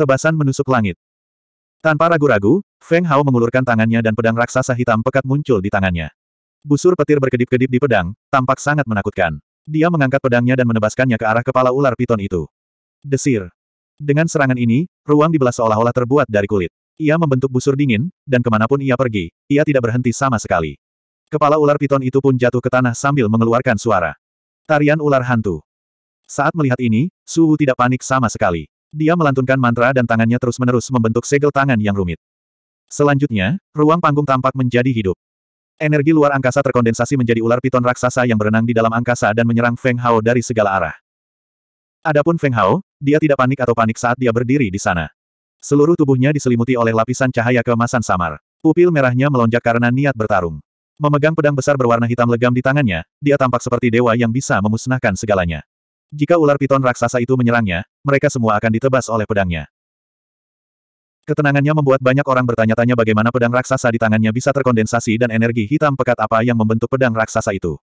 Tebasan menusuk langit. Tanpa ragu-ragu, Feng Hao mengulurkan tangannya dan pedang raksasa hitam pekat muncul di tangannya. Busur petir berkedip-kedip di pedang, tampak sangat menakutkan. Dia mengangkat pedangnya dan menebaskannya ke arah kepala ular piton itu. Desir. Dengan serangan ini, ruang dibelah seolah-olah terbuat dari kulit. Ia membentuk busur dingin, dan kemanapun ia pergi, ia tidak berhenti sama sekali. Kepala ular piton itu pun jatuh ke tanah sambil mengeluarkan suara. Tarian ular hantu. Saat melihat ini, Suhu tidak panik sama sekali. Dia melantunkan mantra dan tangannya terus-menerus membentuk segel tangan yang rumit. Selanjutnya, ruang panggung tampak menjadi hidup. Energi luar angkasa terkondensasi menjadi ular piton raksasa yang berenang di dalam angkasa dan menyerang Feng Hao dari segala arah. Adapun Feng Hao, dia tidak panik atau panik saat dia berdiri di sana. Seluruh tubuhnya diselimuti oleh lapisan cahaya keemasan samar. Pupil merahnya melonjak karena niat bertarung. Memegang pedang besar berwarna hitam legam di tangannya, dia tampak seperti dewa yang bisa memusnahkan segalanya. Jika ular piton raksasa itu menyerangnya, mereka semua akan ditebas oleh pedangnya. Ketenangannya membuat banyak orang bertanya-tanya bagaimana pedang raksasa di tangannya bisa terkondensasi dan energi hitam pekat apa yang membentuk pedang raksasa itu.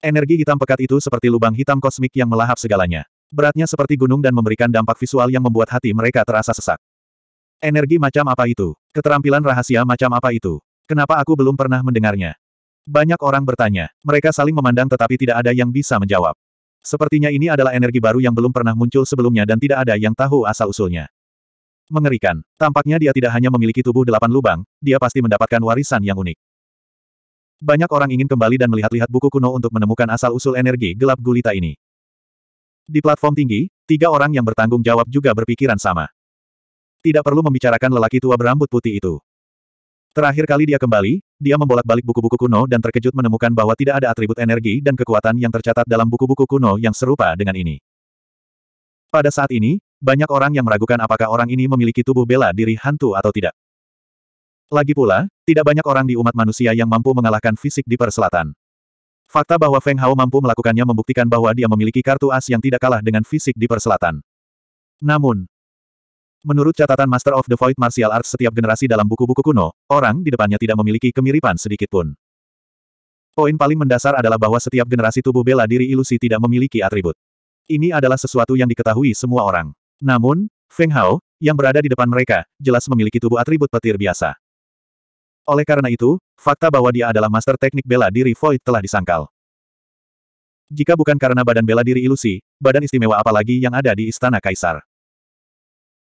Energi hitam pekat itu seperti lubang hitam kosmik yang melahap segalanya. Beratnya seperti gunung dan memberikan dampak visual yang membuat hati mereka terasa sesak. Energi macam apa itu? Keterampilan rahasia macam apa itu? Kenapa aku belum pernah mendengarnya? Banyak orang bertanya. Mereka saling memandang tetapi tidak ada yang bisa menjawab. Sepertinya ini adalah energi baru yang belum pernah muncul sebelumnya dan tidak ada yang tahu asal-usulnya. Mengerikan, tampaknya dia tidak hanya memiliki tubuh delapan lubang, dia pasti mendapatkan warisan yang unik. Banyak orang ingin kembali dan melihat-lihat buku kuno untuk menemukan asal-usul energi gelap gulita ini. Di platform tinggi, tiga orang yang bertanggung jawab juga berpikiran sama. Tidak perlu membicarakan lelaki tua berambut putih itu. Terakhir kali dia kembali, dia membolak-balik buku-buku kuno dan terkejut menemukan bahwa tidak ada atribut energi dan kekuatan yang tercatat dalam buku-buku kuno yang serupa dengan ini. Pada saat ini, banyak orang yang meragukan apakah orang ini memiliki tubuh bela diri hantu atau tidak. Lagi pula, tidak banyak orang di umat manusia yang mampu mengalahkan fisik di perselatan. Fakta bahwa Feng Hao mampu melakukannya membuktikan bahwa dia memiliki kartu as yang tidak kalah dengan fisik di perselatan. Namun, Menurut catatan Master of the Void Martial Arts setiap generasi dalam buku-buku kuno, orang di depannya tidak memiliki kemiripan sedikitpun. Poin paling mendasar adalah bahwa setiap generasi tubuh bela diri ilusi tidak memiliki atribut. Ini adalah sesuatu yang diketahui semua orang. Namun, Feng Hao, yang berada di depan mereka, jelas memiliki tubuh atribut petir biasa. Oleh karena itu, fakta bahwa dia adalah master teknik bela diri Void telah disangkal. Jika bukan karena badan bela diri ilusi, badan istimewa apalagi yang ada di Istana Kaisar.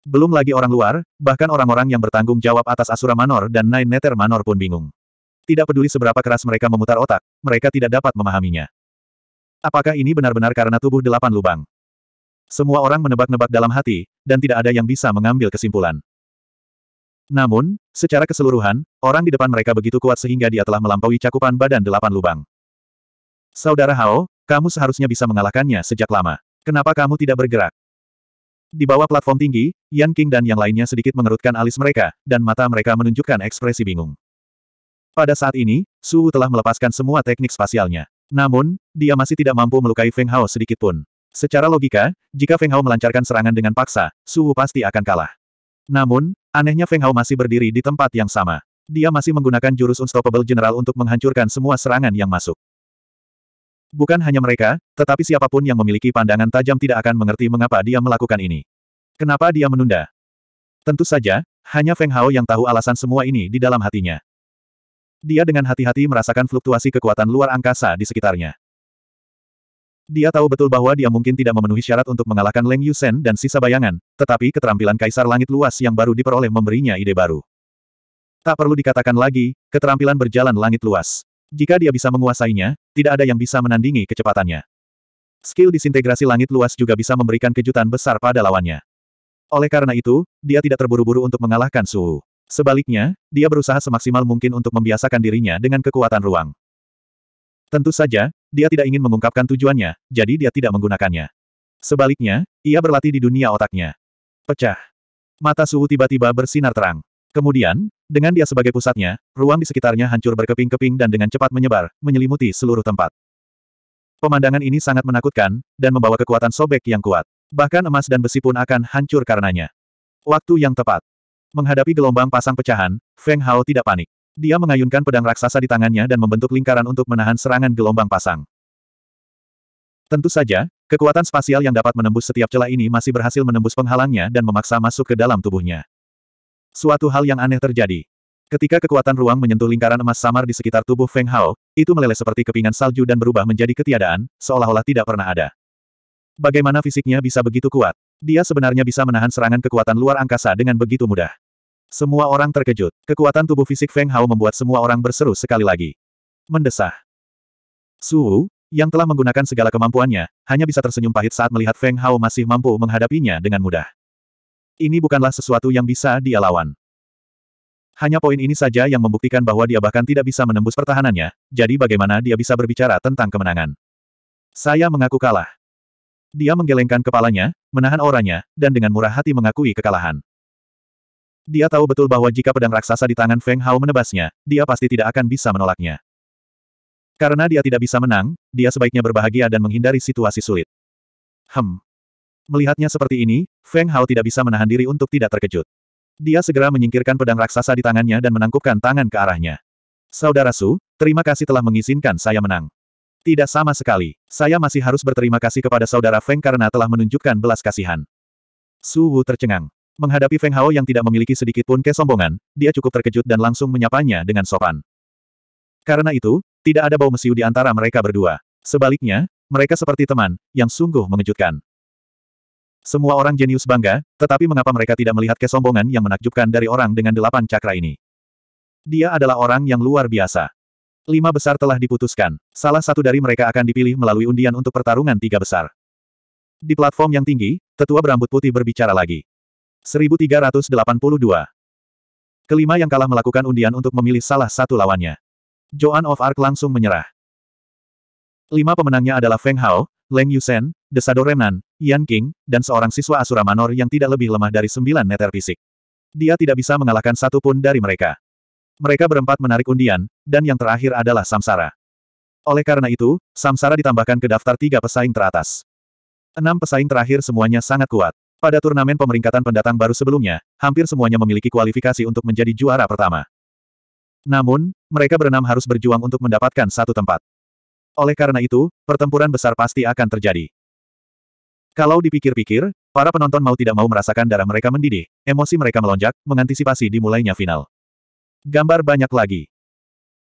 Belum lagi orang luar, bahkan orang-orang yang bertanggung jawab atas Asura Manor dan Nine Nether Manor pun bingung. Tidak peduli seberapa keras mereka memutar otak, mereka tidak dapat memahaminya. Apakah ini benar-benar karena tubuh delapan lubang? Semua orang menebak-nebak dalam hati, dan tidak ada yang bisa mengambil kesimpulan. Namun, secara keseluruhan, orang di depan mereka begitu kuat sehingga dia telah melampaui cakupan badan delapan lubang. Saudara Hao, kamu seharusnya bisa mengalahkannya sejak lama. Kenapa kamu tidak bergerak? Di bawah platform tinggi, Yan King dan yang lainnya sedikit mengerutkan alis mereka, dan mata mereka menunjukkan ekspresi bingung. Pada saat ini, Su telah melepaskan semua teknik spasialnya. Namun, dia masih tidak mampu melukai Feng Hao sedikitpun. Secara logika, jika Feng Hao melancarkan serangan dengan paksa, Su pasti akan kalah. Namun, anehnya Feng Hao masih berdiri di tempat yang sama. Dia masih menggunakan jurus Unstoppable General untuk menghancurkan semua serangan yang masuk. Bukan hanya mereka, tetapi siapapun yang memiliki pandangan tajam tidak akan mengerti mengapa dia melakukan ini. Kenapa dia menunda? Tentu saja, hanya Feng Hao yang tahu alasan semua ini di dalam hatinya. Dia dengan hati-hati merasakan fluktuasi kekuatan luar angkasa di sekitarnya. Dia tahu betul bahwa dia mungkin tidak memenuhi syarat untuk mengalahkan Leng Yusen dan sisa bayangan, tetapi keterampilan Kaisar Langit Luas yang baru diperoleh memberinya ide baru. Tak perlu dikatakan lagi, keterampilan berjalan langit luas. Jika dia bisa menguasainya, tidak ada yang bisa menandingi kecepatannya. Skill disintegrasi langit luas juga bisa memberikan kejutan besar pada lawannya. Oleh karena itu, dia tidak terburu-buru untuk mengalahkan Suhu. Sebaliknya, dia berusaha semaksimal mungkin untuk membiasakan dirinya dengan kekuatan ruang. Tentu saja, dia tidak ingin mengungkapkan tujuannya, jadi dia tidak menggunakannya. Sebaliknya, ia berlatih di dunia otaknya. Pecah. Mata Suhu tiba-tiba bersinar terang. Kemudian, dengan dia sebagai pusatnya, ruang di sekitarnya hancur berkeping-keping dan dengan cepat menyebar, menyelimuti seluruh tempat. Pemandangan ini sangat menakutkan, dan membawa kekuatan sobek yang kuat. Bahkan emas dan besi pun akan hancur karenanya. Waktu yang tepat. Menghadapi gelombang pasang pecahan, Feng Hao tidak panik. Dia mengayunkan pedang raksasa di tangannya dan membentuk lingkaran untuk menahan serangan gelombang pasang. Tentu saja, kekuatan spasial yang dapat menembus setiap celah ini masih berhasil menembus penghalangnya dan memaksa masuk ke dalam tubuhnya. Suatu hal yang aneh terjadi. Ketika kekuatan ruang menyentuh lingkaran emas samar di sekitar tubuh Feng Hao, itu meleleh seperti kepingan salju dan berubah menjadi ketiadaan, seolah-olah tidak pernah ada. Bagaimana fisiknya bisa begitu kuat? Dia sebenarnya bisa menahan serangan kekuatan luar angkasa dengan begitu mudah. Semua orang terkejut. Kekuatan tubuh fisik Feng Hao membuat semua orang berseru sekali lagi. Mendesah. Su, yang telah menggunakan segala kemampuannya, hanya bisa tersenyum pahit saat melihat Feng Hao masih mampu menghadapinya dengan mudah. Ini bukanlah sesuatu yang bisa dia lawan. Hanya poin ini saja yang membuktikan bahwa dia bahkan tidak bisa menembus pertahanannya, jadi bagaimana dia bisa berbicara tentang kemenangan. Saya mengaku kalah. Dia menggelengkan kepalanya, menahan auranya, dan dengan murah hati mengakui kekalahan. Dia tahu betul bahwa jika pedang raksasa di tangan Feng Hao menebasnya, dia pasti tidak akan bisa menolaknya. Karena dia tidak bisa menang, dia sebaiknya berbahagia dan menghindari situasi sulit. Hem, Melihatnya seperti ini, Feng Hao tidak bisa menahan diri untuk tidak terkejut. Dia segera menyingkirkan pedang raksasa di tangannya dan menangkupkan tangan ke arahnya. Saudara Su, terima kasih telah mengizinkan saya menang. Tidak sama sekali, saya masih harus berterima kasih kepada saudara Feng karena telah menunjukkan belas kasihan. Su Wu tercengang. Menghadapi Feng Hao yang tidak memiliki sedikit pun kesombongan, dia cukup terkejut dan langsung menyapanya dengan sopan. Karena itu, tidak ada bau mesiu di antara mereka berdua. Sebaliknya, mereka seperti teman, yang sungguh mengejutkan. Semua orang jenius bangga, tetapi mengapa mereka tidak melihat kesombongan yang menakjubkan dari orang dengan delapan cakra ini? Dia adalah orang yang luar biasa. Lima besar telah diputuskan. Salah satu dari mereka akan dipilih melalui undian untuk pertarungan tiga besar. Di platform yang tinggi, tetua berambut putih berbicara lagi. 1382. Kelima yang kalah melakukan undian untuk memilih salah satu lawannya. Joan of Arc langsung menyerah. Lima pemenangnya adalah Feng Hao, Leng Yusen, Desado Renan, Yan King, dan seorang siswa Asura Manor yang tidak lebih lemah dari sembilan meter fisik. Dia tidak bisa mengalahkan satu pun dari mereka. Mereka berempat menarik undian, dan yang terakhir adalah Samsara. Oleh karena itu, Samsara ditambahkan ke daftar tiga pesaing teratas. Enam pesaing terakhir semuanya sangat kuat. Pada turnamen pemeringkatan pendatang baru sebelumnya, hampir semuanya memiliki kualifikasi untuk menjadi juara pertama. Namun, mereka berenam harus berjuang untuk mendapatkan satu tempat. Oleh karena itu, pertempuran besar pasti akan terjadi. Kalau dipikir-pikir, para penonton mau tidak mau merasakan darah mereka mendidih, emosi mereka melonjak, mengantisipasi dimulainya final. Gambar banyak lagi.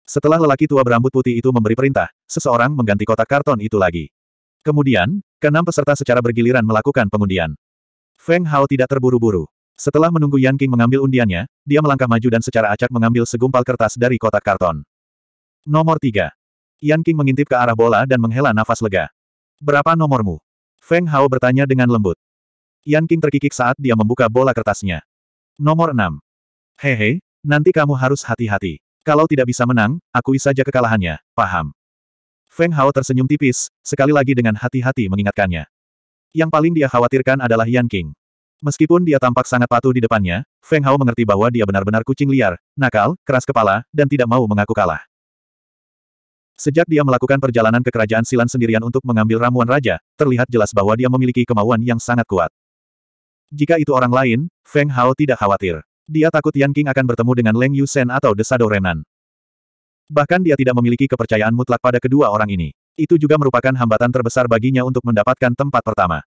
Setelah lelaki tua berambut putih itu memberi perintah, seseorang mengganti kotak karton itu lagi. Kemudian, keenam peserta secara bergiliran melakukan pengundian. Feng Hao tidak terburu-buru. Setelah menunggu Yan King mengambil undiannya, dia melangkah maju dan secara acak mengambil segumpal kertas dari kotak karton. Nomor 3. Yan King mengintip ke arah bola dan menghela nafas lega. Berapa nomormu? Feng Hao bertanya dengan lembut. Yan King terkikik saat dia membuka bola kertasnya. Nomor 6. Hehe, nanti kamu harus hati-hati. Kalau tidak bisa menang, akui saja kekalahannya, paham? Feng Hao tersenyum tipis, sekali lagi dengan hati-hati mengingatkannya. Yang paling dia khawatirkan adalah Yan King. Meskipun dia tampak sangat patuh di depannya, Feng Hao mengerti bahwa dia benar-benar kucing liar, nakal, keras kepala, dan tidak mau mengaku kalah. Sejak dia melakukan perjalanan ke kerajaan Silan sendirian untuk mengambil ramuan raja, terlihat jelas bahwa dia memiliki kemauan yang sangat kuat. Jika itu orang lain, Feng Hao tidak khawatir. Dia takut Yan King akan bertemu dengan Leng Yusen atau Desado Renan. Bahkan dia tidak memiliki kepercayaan mutlak pada kedua orang ini. Itu juga merupakan hambatan terbesar baginya untuk mendapatkan tempat pertama.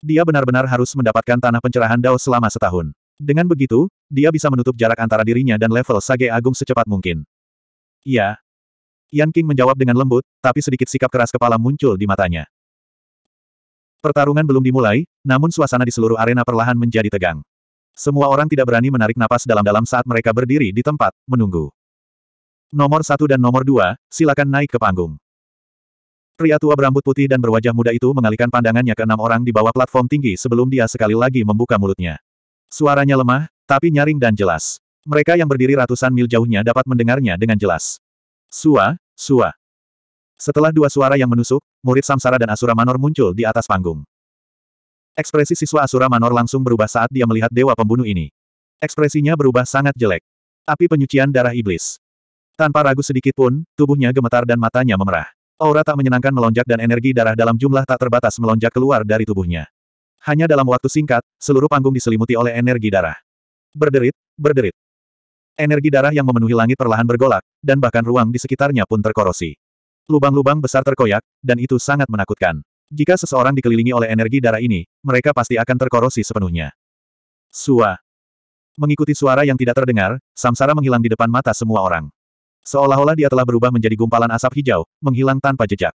Dia benar-benar harus mendapatkan tanah pencerahan Dao selama setahun. Dengan begitu, dia bisa menutup jarak antara dirinya dan level Sage Agung secepat mungkin. Ya, Yan King menjawab dengan lembut, tapi sedikit sikap keras kepala muncul di matanya. Pertarungan belum dimulai, namun suasana di seluruh arena perlahan menjadi tegang. Semua orang tidak berani menarik napas dalam-dalam saat mereka berdiri di tempat, menunggu. Nomor satu dan nomor dua, silakan naik ke panggung. Pria tua berambut putih dan berwajah muda itu mengalihkan pandangannya ke enam orang di bawah platform tinggi sebelum dia sekali lagi membuka mulutnya. Suaranya lemah, tapi nyaring dan jelas. Mereka yang berdiri ratusan mil jauhnya dapat mendengarnya dengan jelas. Sua, Sua. Setelah dua suara yang menusuk, murid Samsara dan Asura Manor muncul di atas panggung. Ekspresi siswa Asura Manor langsung berubah saat dia melihat dewa pembunuh ini. Ekspresinya berubah sangat jelek. Api penyucian darah iblis. Tanpa ragu sedikit pun, tubuhnya gemetar dan matanya memerah. Aura tak menyenangkan melonjak dan energi darah dalam jumlah tak terbatas melonjak keluar dari tubuhnya. Hanya dalam waktu singkat, seluruh panggung diselimuti oleh energi darah. Berderit, berderit. Energi darah yang memenuhi langit perlahan bergolak, dan bahkan ruang di sekitarnya pun terkorosi. Lubang-lubang besar terkoyak, dan itu sangat menakutkan. Jika seseorang dikelilingi oleh energi darah ini, mereka pasti akan terkorosi sepenuhnya. Sua. Mengikuti suara yang tidak terdengar, samsara menghilang di depan mata semua orang. Seolah-olah dia telah berubah menjadi gumpalan asap hijau, menghilang tanpa jejak.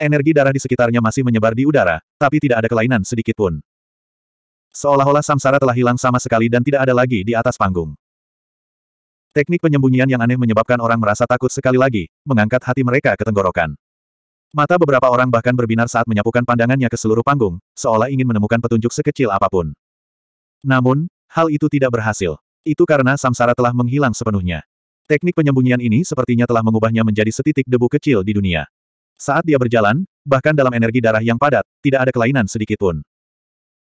Energi darah di sekitarnya masih menyebar di udara, tapi tidak ada kelainan sedikit pun. Seolah-olah samsara telah hilang sama sekali dan tidak ada lagi di atas panggung. Teknik penyembunyian yang aneh menyebabkan orang merasa takut sekali lagi, mengangkat hati mereka ke tenggorokan. Mata beberapa orang bahkan berbinar saat menyapukan pandangannya ke seluruh panggung, seolah ingin menemukan petunjuk sekecil apapun. Namun, hal itu tidak berhasil. Itu karena samsara telah menghilang sepenuhnya. Teknik penyembunyian ini sepertinya telah mengubahnya menjadi setitik debu kecil di dunia. Saat dia berjalan, bahkan dalam energi darah yang padat, tidak ada kelainan sedikitpun.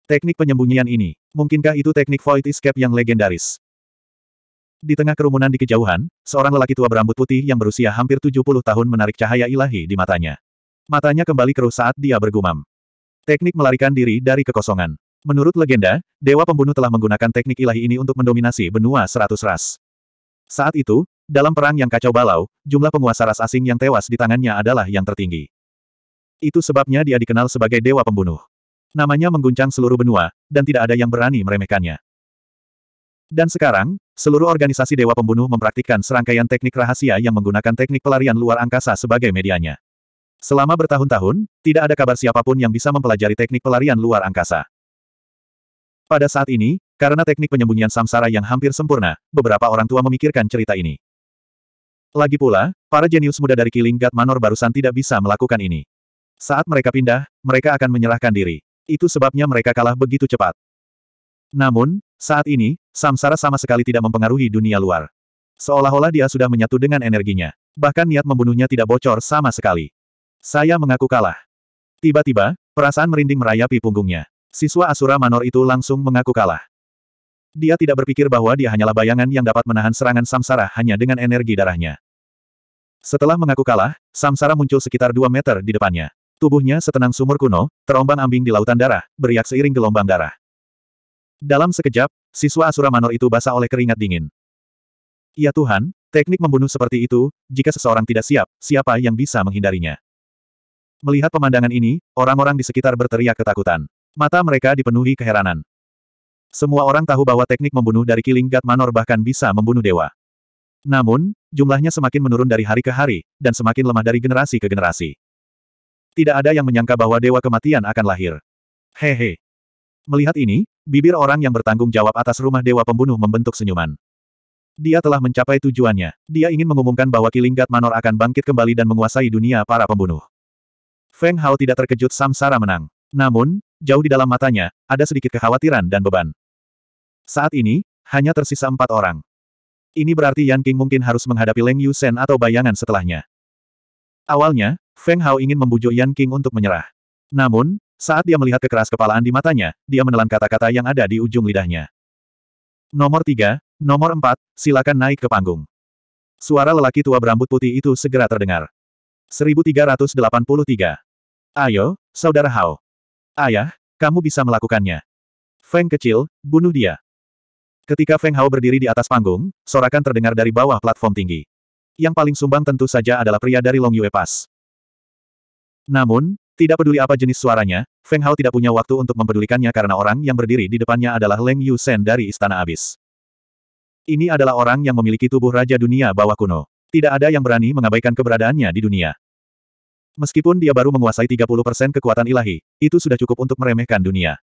Teknik penyembunyian ini, mungkinkah itu teknik Void Escape yang legendaris? Di tengah kerumunan di kejauhan, seorang lelaki tua berambut putih yang berusia hampir 70 tahun menarik cahaya ilahi di matanya. Matanya kembali keruh saat dia bergumam. Teknik melarikan diri dari kekosongan. Menurut legenda, Dewa Pembunuh telah menggunakan teknik ilahi ini untuk mendominasi benua seratus ras. Saat itu, dalam perang yang kacau balau, jumlah penguasa ras asing yang tewas di tangannya adalah yang tertinggi. Itu sebabnya dia dikenal sebagai Dewa Pembunuh. Namanya mengguncang seluruh benua, dan tidak ada yang berani meremehkannya. Dan sekarang, seluruh organisasi Dewa Pembunuh mempraktikkan serangkaian teknik rahasia yang menggunakan teknik pelarian luar angkasa sebagai medianya. Selama bertahun-tahun, tidak ada kabar siapapun yang bisa mempelajari teknik pelarian luar angkasa. Pada saat ini, karena teknik penyembunyian samsara yang hampir sempurna, beberapa orang tua memikirkan cerita ini. Lagi pula, para jenius muda dari Killing God Manor barusan tidak bisa melakukan ini. Saat mereka pindah, mereka akan menyerahkan diri. Itu sebabnya mereka kalah begitu cepat. Namun, saat ini, samsara sama sekali tidak mempengaruhi dunia luar. Seolah-olah dia sudah menyatu dengan energinya. Bahkan niat membunuhnya tidak bocor sama sekali. Saya mengaku kalah. Tiba-tiba, perasaan merinding merayapi punggungnya. Siswa Asura Manor itu langsung mengaku kalah. Dia tidak berpikir bahwa dia hanyalah bayangan yang dapat menahan serangan samsara hanya dengan energi darahnya. Setelah mengaku kalah, samsara muncul sekitar 2 meter di depannya. Tubuhnya setenang sumur kuno, terombang ambing di lautan darah, beriak seiring gelombang darah. Dalam sekejap, siswa Asura Manor itu basah oleh keringat dingin. Ya Tuhan, teknik membunuh seperti itu, jika seseorang tidak siap, siapa yang bisa menghindarinya? Melihat pemandangan ini, orang-orang di sekitar berteriak ketakutan. Mata mereka dipenuhi keheranan. Semua orang tahu bahwa teknik membunuh dari Killing God Manor bahkan bisa membunuh dewa. Namun, jumlahnya semakin menurun dari hari ke hari, dan semakin lemah dari generasi ke generasi. Tidak ada yang menyangka bahwa dewa kematian akan lahir. Hehe, Melihat ini, bibir orang yang bertanggung jawab atas rumah Dewa Pembunuh membentuk senyuman. Dia telah mencapai tujuannya. Dia ingin mengumumkan bahwa Kilinggat Manor akan bangkit kembali dan menguasai dunia para pembunuh. Feng Hao tidak terkejut Samsara menang. Namun, jauh di dalam matanya, ada sedikit kekhawatiran dan beban. Saat ini, hanya tersisa empat orang. Ini berarti Yan King mungkin harus menghadapi Leng Yu Shen atau bayangan setelahnya. Awalnya, Feng Hao ingin membujuk Yan King untuk menyerah. Namun, saat dia melihat kekeras kepalaan di matanya, dia menelan kata-kata yang ada di ujung lidahnya. Nomor tiga, nomor empat, silakan naik ke panggung. Suara lelaki tua berambut putih itu segera terdengar. 1383. Ayo, Saudara Hao. Ayah, kamu bisa melakukannya. Feng kecil, bunuh dia. Ketika Feng Hao berdiri di atas panggung, sorakan terdengar dari bawah platform tinggi. Yang paling sumbang tentu saja adalah pria dari Long Yue Pass. Namun, tidak peduli apa jenis suaranya, Feng Hao tidak punya waktu untuk mempedulikannya karena orang yang berdiri di depannya adalah Leng Yu Shen dari Istana Abis. Ini adalah orang yang memiliki tubuh Raja Dunia Bawah Kuno. Tidak ada yang berani mengabaikan keberadaannya di dunia. Meskipun dia baru menguasai 30% kekuatan ilahi, itu sudah cukup untuk meremehkan dunia.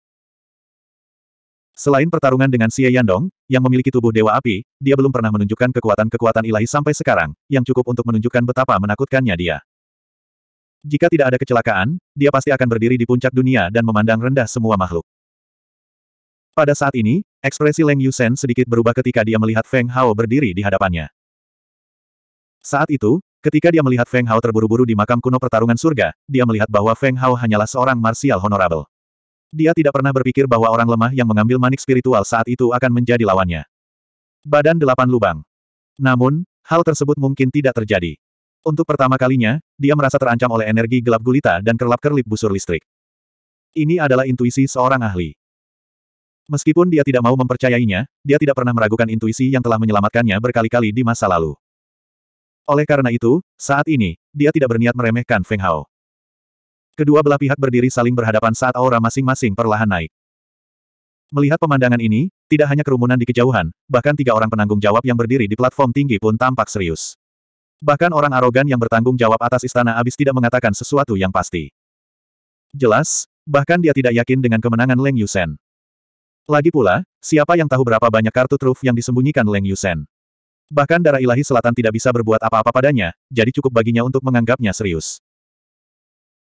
Selain pertarungan dengan Xie Yandong, yang memiliki tubuh Dewa Api, dia belum pernah menunjukkan kekuatan-kekuatan ilahi sampai sekarang, yang cukup untuk menunjukkan betapa menakutkannya dia. Jika tidak ada kecelakaan, dia pasti akan berdiri di puncak dunia dan memandang rendah semua makhluk. Pada saat ini, ekspresi Leng Yusen sedikit berubah ketika dia melihat Feng Hao berdiri di hadapannya. Saat itu, ketika dia melihat Feng Hao terburu-buru di makam kuno pertarungan surga, dia melihat bahwa Feng Hao hanyalah seorang martial honorable. Dia tidak pernah berpikir bahwa orang lemah yang mengambil manik spiritual saat itu akan menjadi lawannya. Badan delapan lubang. Namun, hal tersebut mungkin tidak terjadi. Untuk pertama kalinya, dia merasa terancam oleh energi gelap gulita dan kerlap-kerlip busur listrik. Ini adalah intuisi seorang ahli. Meskipun dia tidak mau mempercayainya, dia tidak pernah meragukan intuisi yang telah menyelamatkannya berkali-kali di masa lalu. Oleh karena itu, saat ini, dia tidak berniat meremehkan Feng Hao. Kedua belah pihak berdiri saling berhadapan saat aura masing-masing perlahan naik. Melihat pemandangan ini, tidak hanya kerumunan di kejauhan, bahkan tiga orang penanggung jawab yang berdiri di platform tinggi pun tampak serius. Bahkan orang arogan yang bertanggung jawab atas istana abis tidak mengatakan sesuatu yang pasti. Jelas, bahkan dia tidak yakin dengan kemenangan Leng Yusen. Lagi pula, siapa yang tahu berapa banyak kartu truf yang disembunyikan Leng Yusen. Bahkan darah ilahi selatan tidak bisa berbuat apa-apa padanya, jadi cukup baginya untuk menganggapnya serius.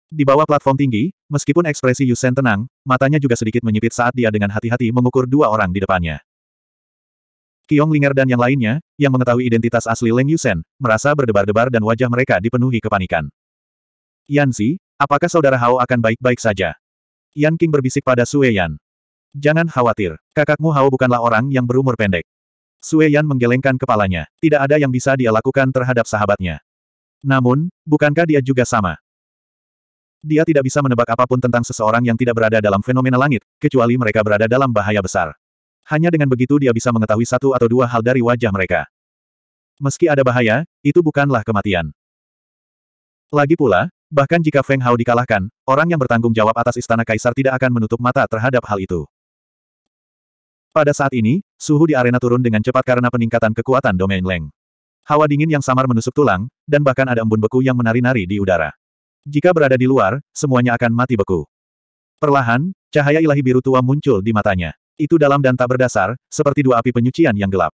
Di bawah platform tinggi, meskipun ekspresi Yusen tenang, matanya juga sedikit menyipit saat dia dengan hati-hati mengukur dua orang di depannya. Kiong Linger dan yang lainnya, yang mengetahui identitas asli Leng Yusen, merasa berdebar-debar dan wajah mereka dipenuhi kepanikan. Yanzi, apakah saudara Hao akan baik-baik saja? Yan King berbisik pada Sue Yan. Jangan khawatir, kakakmu Hao bukanlah orang yang berumur pendek. Sue Yan menggelengkan kepalanya, tidak ada yang bisa dia lakukan terhadap sahabatnya. Namun, bukankah dia juga sama? Dia tidak bisa menebak apapun tentang seseorang yang tidak berada dalam fenomena langit, kecuali mereka berada dalam bahaya besar. Hanya dengan begitu dia bisa mengetahui satu atau dua hal dari wajah mereka. Meski ada bahaya, itu bukanlah kematian. Lagi pula, bahkan jika Feng Hao dikalahkan, orang yang bertanggung jawab atas istana kaisar tidak akan menutup mata terhadap hal itu. Pada saat ini, suhu di arena turun dengan cepat karena peningkatan kekuatan domain Leng. Hawa dingin yang samar menusuk tulang, dan bahkan ada embun beku yang menari-nari di udara. Jika berada di luar, semuanya akan mati beku. Perlahan, cahaya ilahi biru tua muncul di matanya. Itu dalam dan tak berdasar, seperti dua api penyucian yang gelap.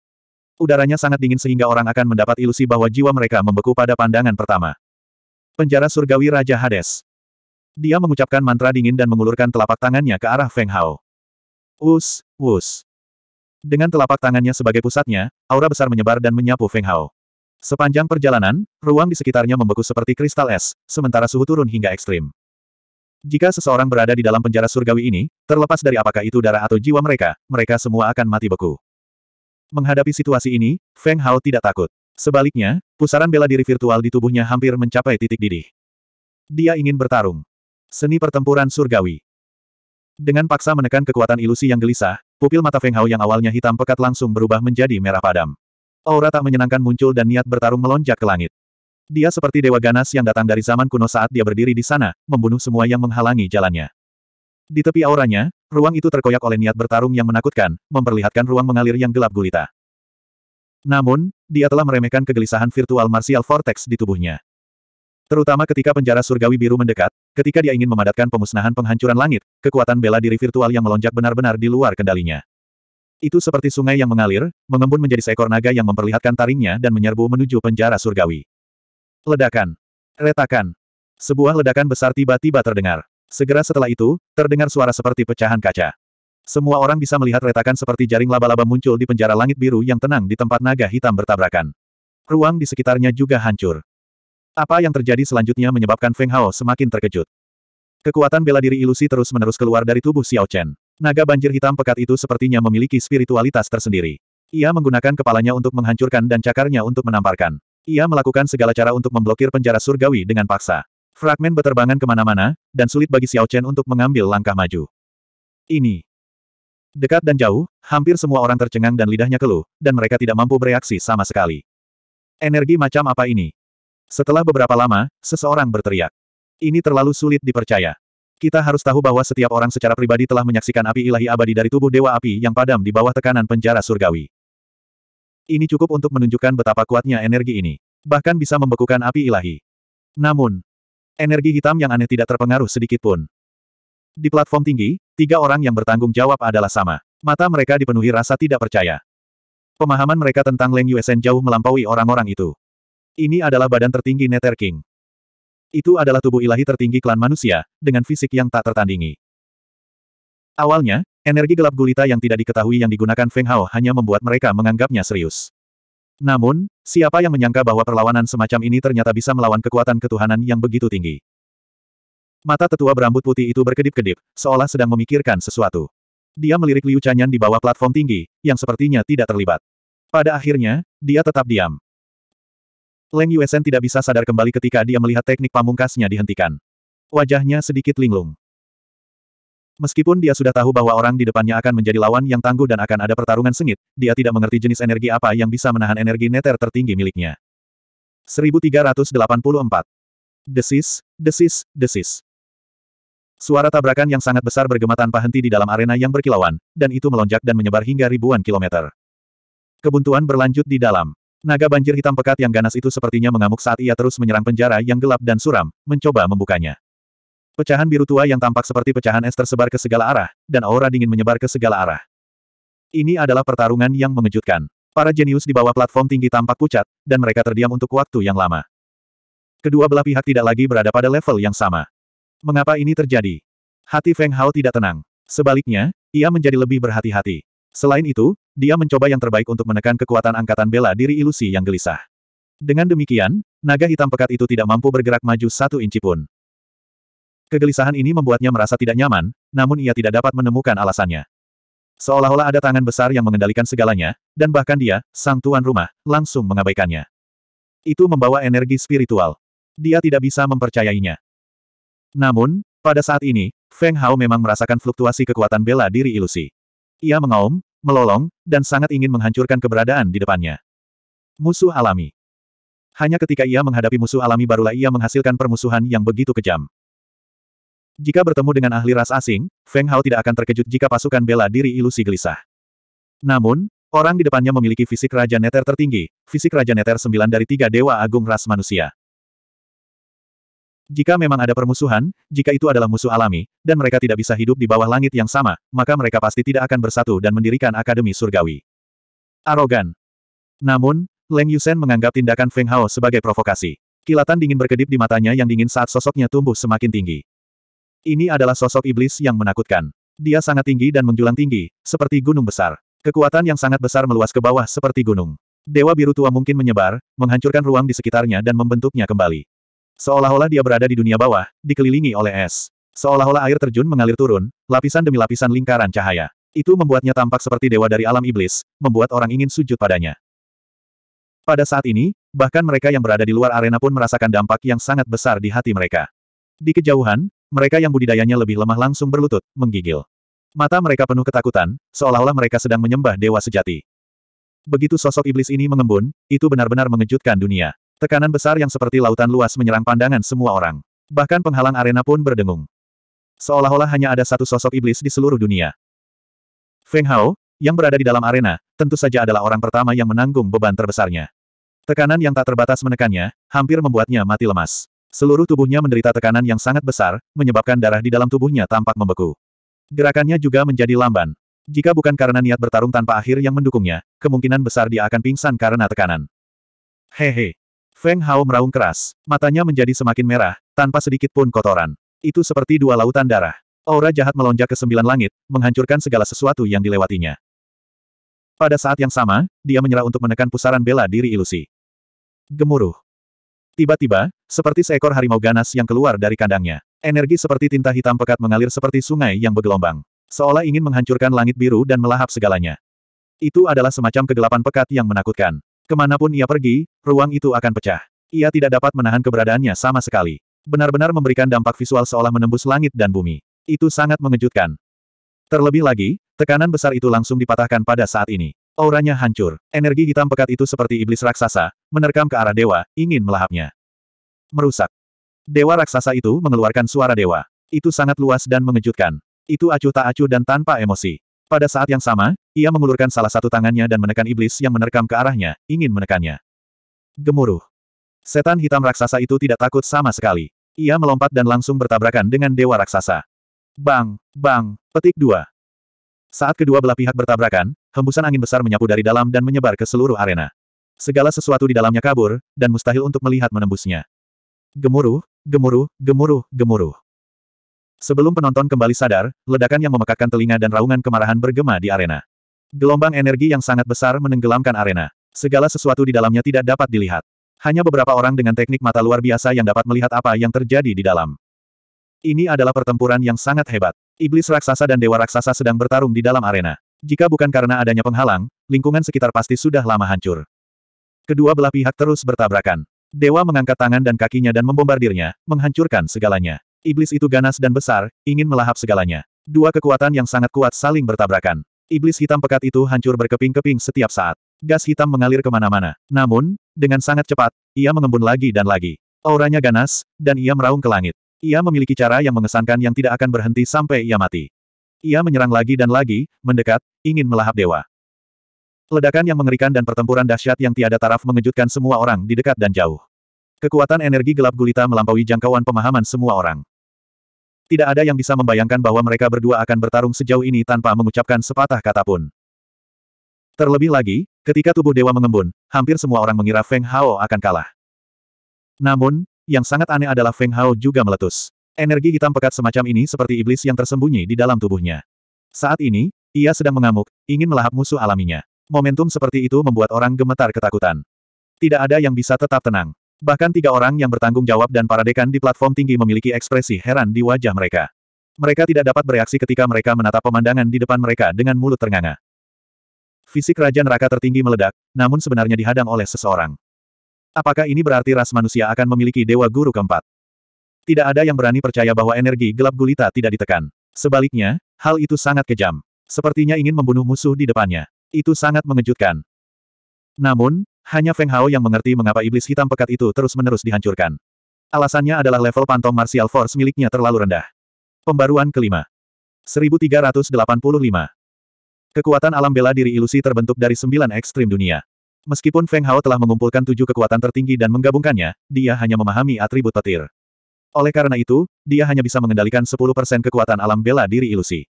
Udaranya sangat dingin sehingga orang akan mendapat ilusi bahwa jiwa mereka membeku pada pandangan pertama. Penjara surgawi Raja Hades. Dia mengucapkan mantra dingin dan mengulurkan telapak tangannya ke arah Feng Hao. Wus, wus. Dengan telapak tangannya sebagai pusatnya, aura besar menyebar dan menyapu Feng Hao. Sepanjang perjalanan, ruang di sekitarnya membeku seperti kristal es, sementara suhu turun hingga ekstrim. Jika seseorang berada di dalam penjara surgawi ini, terlepas dari apakah itu darah atau jiwa mereka, mereka semua akan mati beku. Menghadapi situasi ini, Feng Hao tidak takut. Sebaliknya, pusaran bela diri virtual di tubuhnya hampir mencapai titik didih. Dia ingin bertarung. Seni pertempuran surgawi. Dengan paksa menekan kekuatan ilusi yang gelisah, pupil mata Feng Hao yang awalnya hitam pekat langsung berubah menjadi merah padam. Aura tak menyenangkan muncul dan niat bertarung melonjak ke langit. Dia seperti dewa ganas yang datang dari zaman kuno saat dia berdiri di sana, membunuh semua yang menghalangi jalannya. Di tepi auranya, ruang itu terkoyak oleh niat bertarung yang menakutkan, memperlihatkan ruang mengalir yang gelap gulita. Namun, dia telah meremehkan kegelisahan virtual martial vortex di tubuhnya. Terutama ketika penjara surgawi biru mendekat, ketika dia ingin memadatkan pemusnahan penghancuran langit, kekuatan bela diri virtual yang melonjak benar-benar di luar kendalinya. Itu seperti sungai yang mengalir, mengembun menjadi seekor naga yang memperlihatkan taringnya dan menyerbu menuju penjara surgawi. Ledakan. Retakan. Sebuah ledakan besar tiba-tiba terdengar. Segera setelah itu, terdengar suara seperti pecahan kaca. Semua orang bisa melihat retakan seperti jaring laba-laba muncul di penjara langit biru yang tenang di tempat naga hitam bertabrakan. Ruang di sekitarnya juga hancur. Apa yang terjadi selanjutnya menyebabkan Feng Hao semakin terkejut. Kekuatan bela diri ilusi terus-menerus keluar dari tubuh Xiao Chen. Naga banjir hitam pekat itu sepertinya memiliki spiritualitas tersendiri. Ia menggunakan kepalanya untuk menghancurkan dan cakarnya untuk menamparkan. Ia melakukan segala cara untuk memblokir penjara surgawi dengan paksa. Fragmen beterbangan kemana-mana, dan sulit bagi Xiao Chen untuk mengambil langkah maju. Ini. Dekat dan jauh, hampir semua orang tercengang dan lidahnya keluh, dan mereka tidak mampu bereaksi sama sekali. Energi macam apa ini? Setelah beberapa lama, seseorang berteriak. Ini terlalu sulit dipercaya. Kita harus tahu bahwa setiap orang secara pribadi telah menyaksikan api ilahi abadi dari tubuh Dewa Api yang padam di bawah tekanan penjara surgawi. Ini cukup untuk menunjukkan betapa kuatnya energi ini. Bahkan bisa membekukan api ilahi. Namun, energi hitam yang aneh tidak terpengaruh sedikit pun. Di platform tinggi, tiga orang yang bertanggung jawab adalah sama. Mata mereka dipenuhi rasa tidak percaya. Pemahaman mereka tentang Leng Yuesen jauh melampaui orang-orang itu. Ini adalah badan tertinggi Nether King. Itu adalah tubuh ilahi tertinggi klan manusia, dengan fisik yang tak tertandingi. Awalnya, Energi gelap gulita yang tidak diketahui yang digunakan Feng Hao hanya membuat mereka menganggapnya serius. Namun, siapa yang menyangka bahwa perlawanan semacam ini ternyata bisa melawan kekuatan ketuhanan yang begitu tinggi? Mata tetua berambut putih itu berkedip-kedip, seolah sedang memikirkan sesuatu. Dia melirik Liu Chanyan di bawah platform tinggi, yang sepertinya tidak terlibat. Pada akhirnya, dia tetap diam. Leng Yuesen tidak bisa sadar kembali ketika dia melihat teknik pamungkasnya dihentikan. Wajahnya sedikit linglung. Meskipun dia sudah tahu bahwa orang di depannya akan menjadi lawan yang tangguh dan akan ada pertarungan sengit, dia tidak mengerti jenis energi apa yang bisa menahan energi neter tertinggi miliknya. 1384. Desis, desis, desis. Suara tabrakan yang sangat besar bergema tanpa henti di dalam arena yang berkilauan, dan itu melonjak dan menyebar hingga ribuan kilometer. Kebuntuan berlanjut di dalam. Naga banjir hitam pekat yang ganas itu sepertinya mengamuk saat ia terus menyerang penjara yang gelap dan suram, mencoba membukanya. Pecahan biru tua yang tampak seperti pecahan es tersebar ke segala arah, dan aura dingin menyebar ke segala arah. Ini adalah pertarungan yang mengejutkan. Para jenius di bawah platform tinggi tampak pucat, dan mereka terdiam untuk waktu yang lama. Kedua belah pihak tidak lagi berada pada level yang sama. Mengapa ini terjadi? Hati Feng Hao tidak tenang. Sebaliknya, ia menjadi lebih berhati-hati. Selain itu, dia mencoba yang terbaik untuk menekan kekuatan angkatan bela diri ilusi yang gelisah. Dengan demikian, naga hitam pekat itu tidak mampu bergerak maju satu inci pun. Kegelisahan ini membuatnya merasa tidak nyaman, namun ia tidak dapat menemukan alasannya. Seolah-olah ada tangan besar yang mengendalikan segalanya, dan bahkan dia, sang tuan rumah, langsung mengabaikannya. Itu membawa energi spiritual. Dia tidak bisa mempercayainya. Namun, pada saat ini, Feng Hao memang merasakan fluktuasi kekuatan bela diri ilusi. Ia mengaum, melolong, dan sangat ingin menghancurkan keberadaan di depannya. Musuh alami. Hanya ketika ia menghadapi musuh alami barulah ia menghasilkan permusuhan yang begitu kejam. Jika bertemu dengan ahli ras asing, Feng Hao tidak akan terkejut jika pasukan bela diri ilusi gelisah. Namun, orang di depannya memiliki fisik Raja Neter tertinggi, fisik Raja Neter 9 dari tiga Dewa Agung Ras Manusia. Jika memang ada permusuhan, jika itu adalah musuh alami, dan mereka tidak bisa hidup di bawah langit yang sama, maka mereka pasti tidak akan bersatu dan mendirikan Akademi Surgawi. Arogan. Namun, Leng Yusen menganggap tindakan Feng Hao sebagai provokasi. Kilatan dingin berkedip di matanya yang dingin saat sosoknya tumbuh semakin tinggi. Ini adalah sosok iblis yang menakutkan. Dia sangat tinggi dan menjulang tinggi, seperti gunung besar. Kekuatan yang sangat besar meluas ke bawah seperti gunung. Dewa biru tua mungkin menyebar, menghancurkan ruang di sekitarnya dan membentuknya kembali. Seolah-olah dia berada di dunia bawah, dikelilingi oleh es. Seolah-olah air terjun mengalir turun, lapisan demi lapisan lingkaran cahaya. Itu membuatnya tampak seperti dewa dari alam iblis, membuat orang ingin sujud padanya. Pada saat ini, bahkan mereka yang berada di luar arena pun merasakan dampak yang sangat besar di hati mereka. Di kejauhan, mereka yang budidayanya lebih lemah langsung berlutut, menggigil. Mata mereka penuh ketakutan, seolah-olah mereka sedang menyembah dewa sejati. Begitu sosok iblis ini mengembun, itu benar-benar mengejutkan dunia. Tekanan besar yang seperti lautan luas menyerang pandangan semua orang. Bahkan penghalang arena pun berdengung. Seolah-olah hanya ada satu sosok iblis di seluruh dunia. Feng Hao, yang berada di dalam arena, tentu saja adalah orang pertama yang menanggung beban terbesarnya. Tekanan yang tak terbatas menekannya, hampir membuatnya mati lemas. Seluruh tubuhnya menderita tekanan yang sangat besar, menyebabkan darah di dalam tubuhnya tampak membeku. Gerakannya juga menjadi lamban. Jika bukan karena niat bertarung tanpa akhir yang mendukungnya, kemungkinan besar dia akan pingsan karena tekanan. Hehe. Feng Hao meraung keras, matanya menjadi semakin merah, tanpa sedikit pun kotoran. Itu seperti dua lautan darah. Aura jahat melonjak ke sembilan langit, menghancurkan segala sesuatu yang dilewatinya. Pada saat yang sama, dia menyerah untuk menekan pusaran bela diri ilusi. Gemuruh. Tiba-tiba, seperti seekor harimau ganas yang keluar dari kandangnya. Energi seperti tinta hitam pekat mengalir seperti sungai yang bergelombang. Seolah ingin menghancurkan langit biru dan melahap segalanya. Itu adalah semacam kegelapan pekat yang menakutkan. Kemanapun ia pergi, ruang itu akan pecah. Ia tidak dapat menahan keberadaannya sama sekali. Benar-benar memberikan dampak visual seolah menembus langit dan bumi. Itu sangat mengejutkan. Terlebih lagi, tekanan besar itu langsung dipatahkan pada saat ini. Auranya hancur. Energi hitam pekat itu seperti iblis raksasa, menerkam ke arah dewa, ingin melahapnya. Merusak. Dewa raksasa itu mengeluarkan suara dewa. Itu sangat luas dan mengejutkan. Itu acuh tak acuh dan tanpa emosi. Pada saat yang sama, ia mengulurkan salah satu tangannya dan menekan iblis yang menerkam ke arahnya, ingin menekannya. Gemuruh. Setan hitam raksasa itu tidak takut sama sekali. Ia melompat dan langsung bertabrakan dengan dewa raksasa. Bang, bang, petik dua. Saat kedua belah pihak bertabrakan, hembusan angin besar menyapu dari dalam dan menyebar ke seluruh arena. Segala sesuatu di dalamnya kabur, dan mustahil untuk melihat menembusnya. Gemuruh, gemuruh, gemuruh, gemuruh. Sebelum penonton kembali sadar, ledakan yang memekakkan telinga dan raungan kemarahan bergema di arena. Gelombang energi yang sangat besar menenggelamkan arena. Segala sesuatu di dalamnya tidak dapat dilihat. Hanya beberapa orang dengan teknik mata luar biasa yang dapat melihat apa yang terjadi di dalam. Ini adalah pertempuran yang sangat hebat. Iblis raksasa dan dewa raksasa sedang bertarung di dalam arena. Jika bukan karena adanya penghalang, lingkungan sekitar pasti sudah lama hancur. Kedua belah pihak terus bertabrakan. Dewa mengangkat tangan dan kakinya dan membombardirnya, menghancurkan segalanya. Iblis itu ganas dan besar, ingin melahap segalanya. Dua kekuatan yang sangat kuat saling bertabrakan. Iblis hitam pekat itu hancur berkeping-keping setiap saat. Gas hitam mengalir kemana-mana. Namun, dengan sangat cepat, ia mengembun lagi dan lagi. Auranya ganas, dan ia meraung ke langit. Ia memiliki cara yang mengesankan yang tidak akan berhenti sampai ia mati. Ia menyerang lagi dan lagi, mendekat, ingin melahap dewa. Ledakan yang mengerikan dan pertempuran dahsyat yang tiada taraf mengejutkan semua orang di dekat dan jauh. Kekuatan energi gelap gulita melampaui jangkauan pemahaman semua orang. Tidak ada yang bisa membayangkan bahwa mereka berdua akan bertarung sejauh ini tanpa mengucapkan sepatah kata pun. Terlebih lagi, ketika tubuh dewa mengembun, hampir semua orang mengira Feng Hao akan kalah. Namun, yang sangat aneh adalah Feng Hao juga meletus. Energi hitam pekat semacam ini seperti iblis yang tersembunyi di dalam tubuhnya. Saat ini, ia sedang mengamuk, ingin melahap musuh alaminya. Momentum seperti itu membuat orang gemetar ketakutan. Tidak ada yang bisa tetap tenang. Bahkan tiga orang yang bertanggung jawab dan para dekan di platform tinggi memiliki ekspresi heran di wajah mereka. Mereka tidak dapat bereaksi ketika mereka menatap pemandangan di depan mereka dengan mulut ternganga. Fisik Raja Neraka tertinggi meledak, namun sebenarnya dihadang oleh seseorang. Apakah ini berarti ras manusia akan memiliki Dewa Guru keempat? Tidak ada yang berani percaya bahwa energi gelap gulita tidak ditekan. Sebaliknya, hal itu sangat kejam. Sepertinya ingin membunuh musuh di depannya. Itu sangat mengejutkan. Namun, hanya Feng Hao yang mengerti mengapa iblis hitam pekat itu terus-menerus dihancurkan. Alasannya adalah level pantom martial force miliknya terlalu rendah. Pembaruan kelima. 1385. Kekuatan alam bela diri ilusi terbentuk dari sembilan ekstrim dunia. Meskipun Feng Hao telah mengumpulkan tujuh kekuatan tertinggi dan menggabungkannya, dia hanya memahami atribut petir. Oleh karena itu, dia hanya bisa mengendalikan 10% kekuatan alam bela diri ilusi.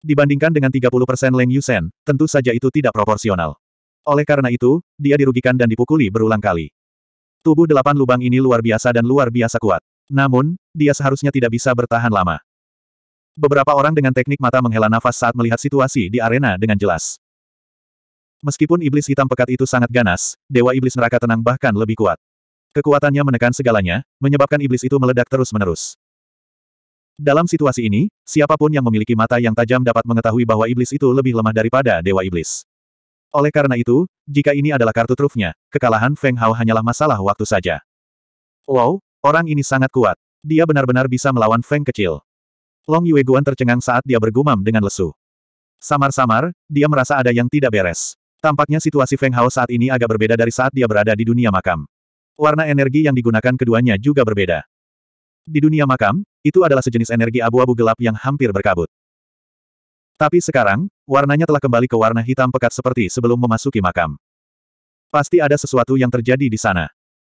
Dibandingkan dengan 30% Leng Yusen, tentu saja itu tidak proporsional. Oleh karena itu, dia dirugikan dan dipukuli berulang kali. Tubuh delapan lubang ini luar biasa dan luar biasa kuat. Namun, dia seharusnya tidak bisa bertahan lama. Beberapa orang dengan teknik mata menghela nafas saat melihat situasi di arena dengan jelas. Meskipun iblis hitam pekat itu sangat ganas, Dewa Iblis Neraka tenang bahkan lebih kuat. Kekuatannya menekan segalanya, menyebabkan iblis itu meledak terus-menerus. Dalam situasi ini, siapapun yang memiliki mata yang tajam dapat mengetahui bahwa iblis itu lebih lemah daripada Dewa Iblis. Oleh karena itu, jika ini adalah kartu trufnya, kekalahan Feng Hao hanyalah masalah waktu saja. Wow, orang ini sangat kuat. Dia benar-benar bisa melawan Feng kecil. Long Yue Guan tercengang saat dia bergumam dengan lesu. Samar-samar, dia merasa ada yang tidak beres. Tampaknya situasi Feng Hao saat ini agak berbeda dari saat dia berada di dunia makam. Warna energi yang digunakan keduanya juga berbeda. Di dunia makam, itu adalah sejenis energi abu-abu gelap yang hampir berkabut. Tapi sekarang, warnanya telah kembali ke warna hitam pekat seperti sebelum memasuki makam. Pasti ada sesuatu yang terjadi di sana.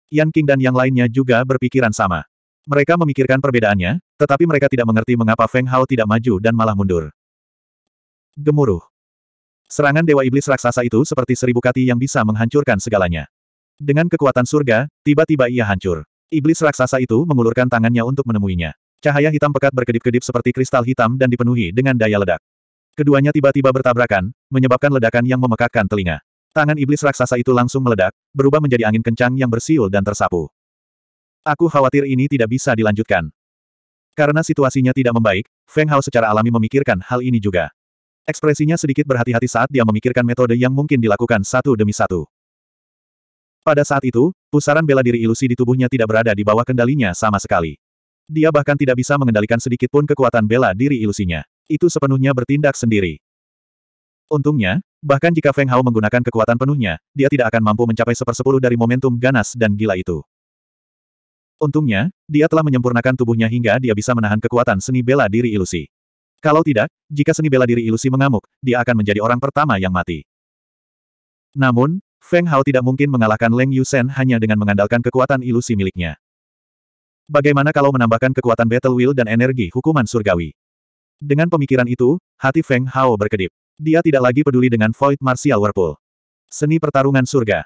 Yan King dan yang lainnya juga berpikiran sama. Mereka memikirkan perbedaannya, tetapi mereka tidak mengerti mengapa Feng Hao tidak maju dan malah mundur. Gemuruh. Serangan Dewa Iblis Raksasa itu seperti seribu kati yang bisa menghancurkan segalanya. Dengan kekuatan surga, tiba-tiba ia hancur. Iblis raksasa itu mengulurkan tangannya untuk menemuinya. Cahaya hitam pekat berkedip-kedip seperti kristal hitam dan dipenuhi dengan daya ledak. Keduanya tiba-tiba bertabrakan, menyebabkan ledakan yang memekakkan telinga. Tangan iblis raksasa itu langsung meledak, berubah menjadi angin kencang yang bersiul dan tersapu. Aku khawatir ini tidak bisa dilanjutkan. Karena situasinya tidak membaik, Feng Hao secara alami memikirkan hal ini juga. Ekspresinya sedikit berhati-hati saat dia memikirkan metode yang mungkin dilakukan satu demi satu. Pada saat itu, pusaran bela diri ilusi di tubuhnya tidak berada di bawah kendalinya sama sekali. Dia bahkan tidak bisa mengendalikan sedikit pun kekuatan bela diri ilusinya. Itu sepenuhnya bertindak sendiri. Untungnya, bahkan jika Feng Hao menggunakan kekuatan penuhnya, dia tidak akan mampu mencapai sepersepuluh dari momentum ganas dan gila itu. Untungnya, dia telah menyempurnakan tubuhnya hingga dia bisa menahan kekuatan seni bela diri ilusi. Kalau tidak, jika seni bela diri ilusi mengamuk, dia akan menjadi orang pertama yang mati. Namun, Feng Hao tidak mungkin mengalahkan Leng Yusen hanya dengan mengandalkan kekuatan ilusi miliknya. Bagaimana kalau menambahkan kekuatan battle will dan energi hukuman surgawi? Dengan pemikiran itu, hati Feng Hao berkedip. Dia tidak lagi peduli dengan Void Martial Whirlpool. Seni pertarungan surga.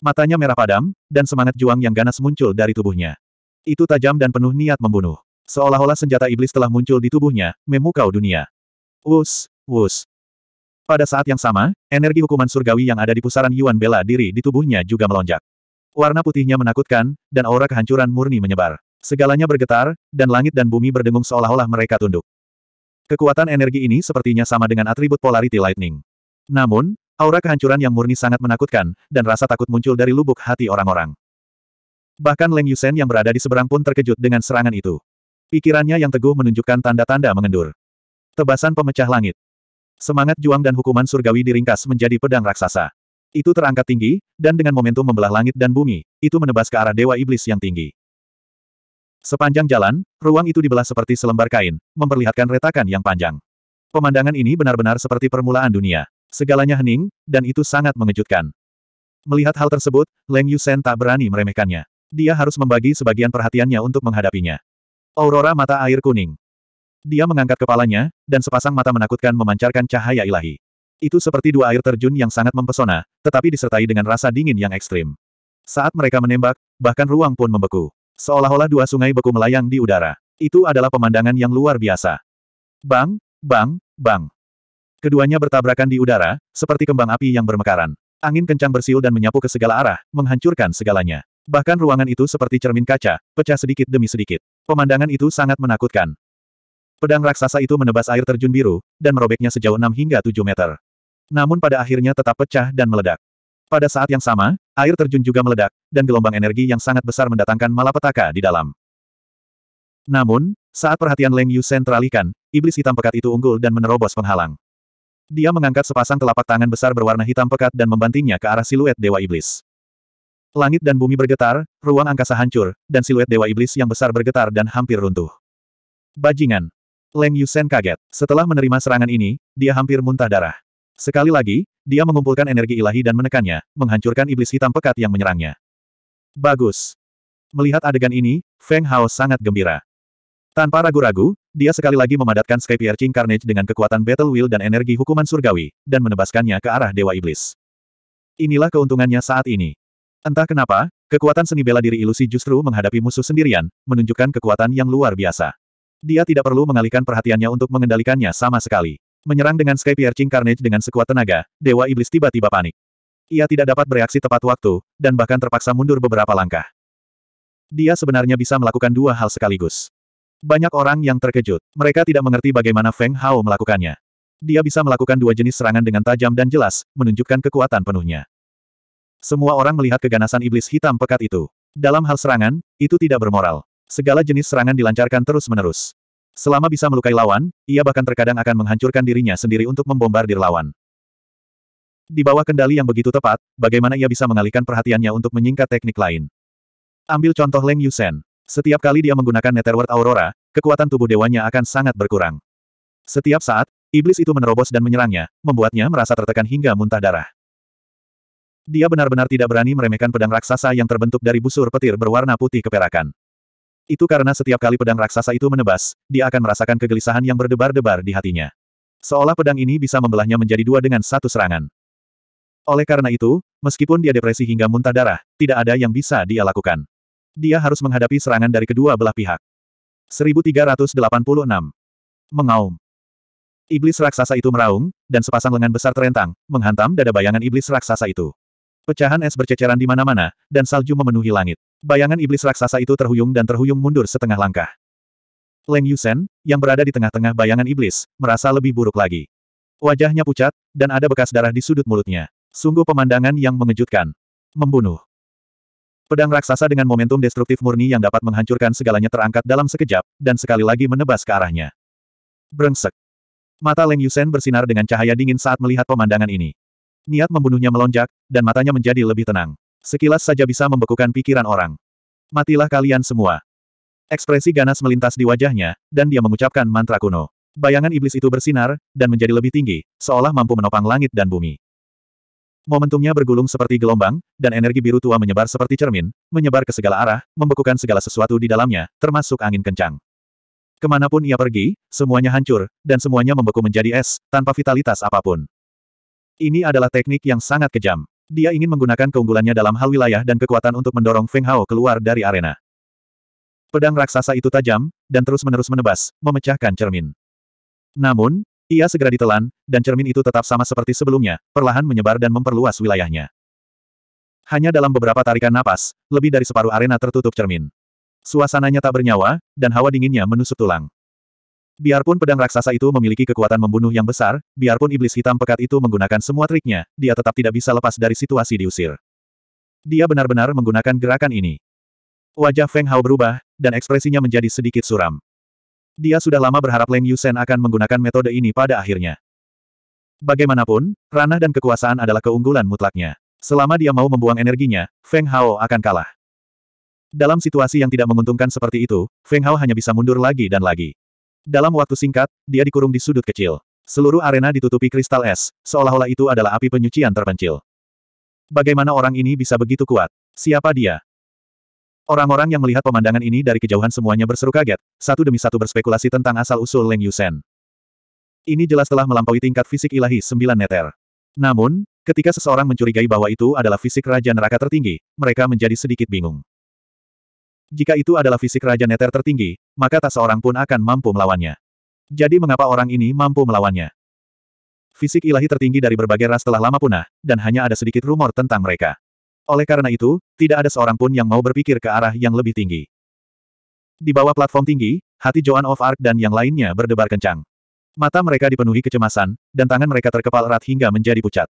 Matanya merah padam, dan semangat juang yang ganas muncul dari tubuhnya. Itu tajam dan penuh niat membunuh. Seolah-olah senjata iblis telah muncul di tubuhnya, memukau dunia. Wus, wus. Pada saat yang sama, energi hukuman surgawi yang ada di pusaran Yuan bela diri di tubuhnya juga melonjak. Warna putihnya menakutkan, dan aura kehancuran murni menyebar. Segalanya bergetar, dan langit dan bumi berdengung seolah-olah mereka tunduk. Kekuatan energi ini sepertinya sama dengan atribut polarity lightning. Namun, aura kehancuran yang murni sangat menakutkan, dan rasa takut muncul dari lubuk hati orang-orang. Bahkan Leng Yusen yang berada di seberang pun terkejut dengan serangan itu. Pikirannya yang teguh menunjukkan tanda-tanda mengendur. Tebasan pemecah langit. Semangat juang dan hukuman surgawi diringkas menjadi pedang raksasa. Itu terangkat tinggi, dan dengan momentum membelah langit dan bumi, itu menebas ke arah Dewa Iblis yang tinggi. Sepanjang jalan, ruang itu dibelah seperti selembar kain, memperlihatkan retakan yang panjang. Pemandangan ini benar-benar seperti permulaan dunia. Segalanya hening, dan itu sangat mengejutkan. Melihat hal tersebut, Leng Yusen tak berani meremehkannya. Dia harus membagi sebagian perhatiannya untuk menghadapinya. Aurora mata air kuning. Dia mengangkat kepalanya, dan sepasang mata menakutkan memancarkan cahaya ilahi. Itu seperti dua air terjun yang sangat mempesona, tetapi disertai dengan rasa dingin yang ekstrim. Saat mereka menembak, bahkan ruang pun membeku. Seolah-olah dua sungai beku melayang di udara. Itu adalah pemandangan yang luar biasa. Bang, bang, bang. Keduanya bertabrakan di udara, seperti kembang api yang bermekaran. Angin kencang bersiul dan menyapu ke segala arah, menghancurkan segalanya. Bahkan ruangan itu seperti cermin kaca, pecah sedikit demi sedikit. Pemandangan itu sangat menakutkan. Pedang raksasa itu menebas air terjun biru, dan merobeknya sejauh 6 hingga 7 meter. Namun pada akhirnya tetap pecah dan meledak. Pada saat yang sama, air terjun juga meledak, dan gelombang energi yang sangat besar mendatangkan malapetaka di dalam. Namun, saat perhatian Leng Yu sentralikan, iblis hitam pekat itu unggul dan menerobos penghalang. Dia mengangkat sepasang telapak tangan besar berwarna hitam pekat dan membantingnya ke arah siluet Dewa Iblis. Langit dan bumi bergetar, ruang angkasa hancur, dan siluet Dewa Iblis yang besar bergetar dan hampir runtuh. Bajingan, Leng Yusen kaget. Setelah menerima serangan ini, dia hampir muntah darah. Sekali lagi, dia mengumpulkan energi ilahi dan menekannya, menghancurkan iblis hitam pekat yang menyerangnya. Bagus. Melihat adegan ini, Feng Hao sangat gembira. Tanpa ragu-ragu, dia sekali lagi memadatkan Sky Piercing Carnage dengan kekuatan Battle Will dan energi hukuman surgawi, dan menebaskannya ke arah Dewa Iblis. Inilah keuntungannya saat ini. Entah kenapa, kekuatan seni bela diri ilusi justru menghadapi musuh sendirian, menunjukkan kekuatan yang luar biasa. Dia tidak perlu mengalihkan perhatiannya untuk mengendalikannya sama sekali. Menyerang dengan Sky Piercing Carnage dengan sekuat tenaga, Dewa Iblis tiba-tiba panik. Ia tidak dapat bereaksi tepat waktu, dan bahkan terpaksa mundur beberapa langkah. Dia sebenarnya bisa melakukan dua hal sekaligus. Banyak orang yang terkejut. Mereka tidak mengerti bagaimana Feng Hao melakukannya. Dia bisa melakukan dua jenis serangan dengan tajam dan jelas, menunjukkan kekuatan penuhnya. Semua orang melihat keganasan iblis hitam pekat itu. Dalam hal serangan, itu tidak bermoral. Segala jenis serangan dilancarkan terus-menerus. Selama bisa melukai lawan, ia bahkan terkadang akan menghancurkan dirinya sendiri untuk membombardir lawan. Di bawah kendali yang begitu tepat, bagaimana ia bisa mengalihkan perhatiannya untuk menyingkat teknik lain. Ambil contoh Leng Yusen. Setiap kali dia menggunakan Netherworld Aurora, kekuatan tubuh dewanya akan sangat berkurang. Setiap saat, iblis itu menerobos dan menyerangnya, membuatnya merasa tertekan hingga muntah darah. Dia benar-benar tidak berani meremehkan pedang raksasa yang terbentuk dari busur petir berwarna putih keperakan. Itu karena setiap kali pedang raksasa itu menebas, dia akan merasakan kegelisahan yang berdebar-debar di hatinya. Seolah pedang ini bisa membelahnya menjadi dua dengan satu serangan. Oleh karena itu, meskipun dia depresi hingga muntah darah, tidak ada yang bisa dia lakukan. Dia harus menghadapi serangan dari kedua belah pihak. 1386. Mengaum. Iblis raksasa itu meraung, dan sepasang lengan besar terentang, menghantam dada bayangan iblis raksasa itu. Pecahan es berceceran di mana-mana, dan salju memenuhi langit. Bayangan iblis raksasa itu terhuyung dan terhuyung mundur setengah langkah. Leng Yusen, yang berada di tengah-tengah bayangan iblis, merasa lebih buruk lagi. Wajahnya pucat, dan ada bekas darah di sudut mulutnya. Sungguh pemandangan yang mengejutkan. Membunuh. Pedang raksasa dengan momentum destruktif murni yang dapat menghancurkan segalanya terangkat dalam sekejap, dan sekali lagi menebas ke arahnya. Brengsek. Mata Leng Yusen bersinar dengan cahaya dingin saat melihat pemandangan ini. Niat membunuhnya melonjak, dan matanya menjadi lebih tenang. Sekilas saja bisa membekukan pikiran orang. Matilah kalian semua. Ekspresi ganas melintas di wajahnya, dan dia mengucapkan mantra kuno. Bayangan iblis itu bersinar, dan menjadi lebih tinggi, seolah mampu menopang langit dan bumi. Momentumnya bergulung seperti gelombang, dan energi biru tua menyebar seperti cermin, menyebar ke segala arah, membekukan segala sesuatu di dalamnya, termasuk angin kencang. Kemanapun ia pergi, semuanya hancur, dan semuanya membeku menjadi es, tanpa vitalitas apapun. Ini adalah teknik yang sangat kejam. Dia ingin menggunakan keunggulannya dalam hal wilayah dan kekuatan untuk mendorong Feng Hao keluar dari arena. Pedang raksasa itu tajam, dan terus-menerus menebas, memecahkan cermin. Namun, ia segera ditelan, dan cermin itu tetap sama seperti sebelumnya, perlahan menyebar dan memperluas wilayahnya. Hanya dalam beberapa tarikan napas, lebih dari separuh arena tertutup cermin. Suasananya tak bernyawa, dan hawa dinginnya menusuk tulang. Biarpun pedang raksasa itu memiliki kekuatan membunuh yang besar, biarpun iblis hitam pekat itu menggunakan semua triknya, dia tetap tidak bisa lepas dari situasi diusir. Dia benar-benar menggunakan gerakan ini. Wajah Feng Hao berubah, dan ekspresinya menjadi sedikit suram. Dia sudah lama berharap Leng Yusen akan menggunakan metode ini pada akhirnya. Bagaimanapun, ranah dan kekuasaan adalah keunggulan mutlaknya. Selama dia mau membuang energinya, Feng Hao akan kalah. Dalam situasi yang tidak menguntungkan seperti itu, Feng Hao hanya bisa mundur lagi dan lagi. Dalam waktu singkat, dia dikurung di sudut kecil. Seluruh arena ditutupi kristal es, seolah-olah itu adalah api penyucian terpencil. Bagaimana orang ini bisa begitu kuat? Siapa dia? Orang-orang yang melihat pemandangan ini dari kejauhan semuanya berseru kaget, satu demi satu berspekulasi tentang asal-usul Leng Yusen. Ini jelas telah melampaui tingkat fisik ilahi sembilan neter. Namun, ketika seseorang mencurigai bahwa itu adalah fisik Raja Neraka tertinggi, mereka menjadi sedikit bingung. Jika itu adalah fisik Raja Neter tertinggi, maka tak seorang pun akan mampu melawannya. Jadi mengapa orang ini mampu melawannya? Fisik ilahi tertinggi dari berbagai ras telah lama punah, dan hanya ada sedikit rumor tentang mereka. Oleh karena itu, tidak ada seorang pun yang mau berpikir ke arah yang lebih tinggi. Di bawah platform tinggi, hati Joan of Arc dan yang lainnya berdebar kencang. Mata mereka dipenuhi kecemasan, dan tangan mereka terkepal erat hingga menjadi pucat.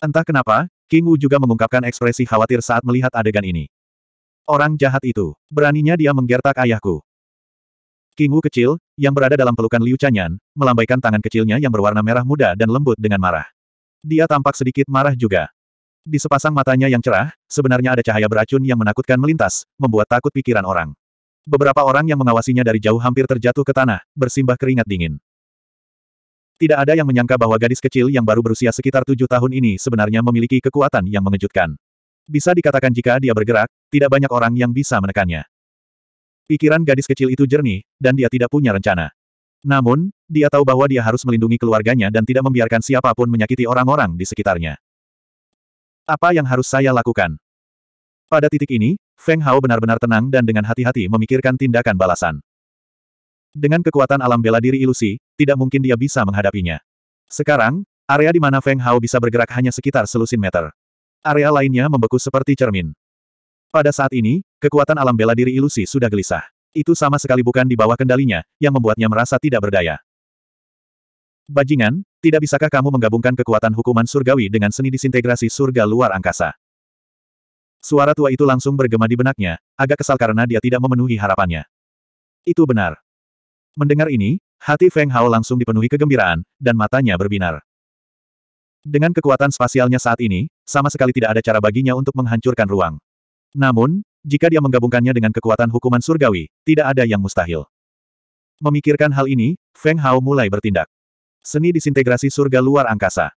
Entah kenapa, King Wu juga mengungkapkan ekspresi khawatir saat melihat adegan ini. Orang jahat itu. Beraninya dia menggertak ayahku. King Wu kecil, yang berada dalam pelukan Liu Chanyan, melambaikan tangan kecilnya yang berwarna merah muda dan lembut dengan marah. Dia tampak sedikit marah juga. Di sepasang matanya yang cerah, sebenarnya ada cahaya beracun yang menakutkan melintas, membuat takut pikiran orang. Beberapa orang yang mengawasinya dari jauh hampir terjatuh ke tanah, bersimbah keringat dingin. Tidak ada yang menyangka bahwa gadis kecil yang baru berusia sekitar tujuh tahun ini sebenarnya memiliki kekuatan yang mengejutkan. Bisa dikatakan jika dia bergerak, tidak banyak orang yang bisa menekannya. Pikiran gadis kecil itu jernih, dan dia tidak punya rencana. Namun, dia tahu bahwa dia harus melindungi keluarganya dan tidak membiarkan siapapun menyakiti orang-orang di sekitarnya. Apa yang harus saya lakukan? Pada titik ini, Feng Hao benar-benar tenang dan dengan hati-hati memikirkan tindakan balasan. Dengan kekuatan alam bela diri ilusi, tidak mungkin dia bisa menghadapinya. Sekarang, area di mana Feng Hao bisa bergerak hanya sekitar selusin meter. Area lainnya membeku seperti cermin. Pada saat ini, kekuatan alam bela diri ilusi sudah gelisah. Itu sama sekali bukan di bawah kendalinya, yang membuatnya merasa tidak berdaya. Bajingan, tidak bisakah kamu menggabungkan kekuatan hukuman surgawi dengan seni disintegrasi surga luar angkasa? Suara tua itu langsung bergema di benaknya, agak kesal karena dia tidak memenuhi harapannya. Itu benar. Mendengar ini, hati Feng Hao langsung dipenuhi kegembiraan, dan matanya berbinar. Dengan kekuatan spasialnya saat ini, sama sekali tidak ada cara baginya untuk menghancurkan ruang. Namun, jika dia menggabungkannya dengan kekuatan hukuman surgawi, tidak ada yang mustahil. Memikirkan hal ini, Feng Hao mulai bertindak. Seni disintegrasi surga luar angkasa.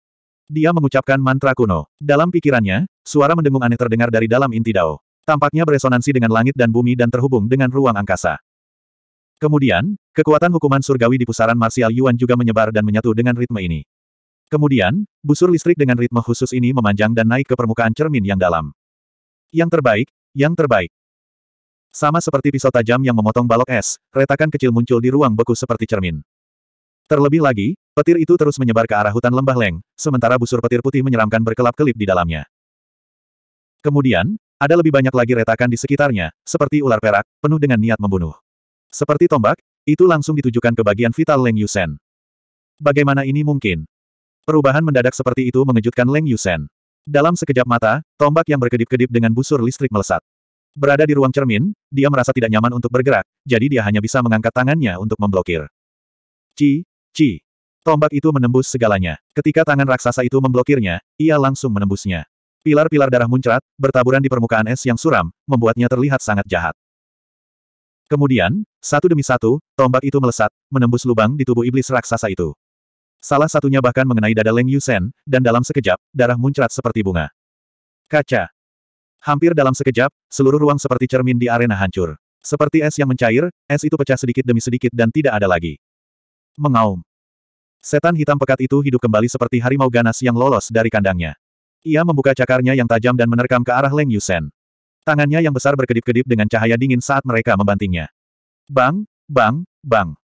Dia mengucapkan mantra kuno. Dalam pikirannya, suara mendengung aneh terdengar dari dalam inti Dao. Tampaknya beresonansi dengan langit dan bumi dan terhubung dengan ruang angkasa. Kemudian, kekuatan hukuman surgawi di pusaran marsial Yuan juga menyebar dan menyatu dengan ritme ini. Kemudian, busur listrik dengan ritme khusus ini memanjang dan naik ke permukaan cermin yang dalam. Yang terbaik, yang terbaik. Sama seperti pisau tajam yang memotong balok es, retakan kecil muncul di ruang beku seperti cermin. Terlebih lagi, petir itu terus menyebar ke arah hutan lembah leng, sementara busur petir putih menyeramkan berkelap-kelip di dalamnya. Kemudian, ada lebih banyak lagi retakan di sekitarnya, seperti ular perak, penuh dengan niat membunuh. Seperti tombak, itu langsung ditujukan ke bagian vital Leng Yusen. Bagaimana ini mungkin? Perubahan mendadak seperti itu mengejutkan Leng Yusen. Dalam sekejap mata, tombak yang berkedip-kedip dengan busur listrik melesat. Berada di ruang cermin, dia merasa tidak nyaman untuk bergerak, jadi dia hanya bisa mengangkat tangannya untuk memblokir. Ci, ci. Tombak itu menembus segalanya. Ketika tangan raksasa itu memblokirnya, ia langsung menembusnya. Pilar-pilar darah muncrat, bertaburan di permukaan es yang suram, membuatnya terlihat sangat jahat. Kemudian, satu demi satu, tombak itu melesat, menembus lubang di tubuh iblis raksasa itu. Salah satunya bahkan mengenai dada Leng Yusen, dan dalam sekejap, darah muncrat seperti bunga. Kaca. Hampir dalam sekejap, seluruh ruang seperti cermin di arena hancur. Seperti es yang mencair, es itu pecah sedikit demi sedikit dan tidak ada lagi. Mengaum. Setan hitam pekat itu hidup kembali seperti harimau ganas yang lolos dari kandangnya. Ia membuka cakarnya yang tajam dan menerkam ke arah Leng Yusen. Tangannya yang besar berkedip-kedip dengan cahaya dingin saat mereka membantingnya. Bang, bang, bang.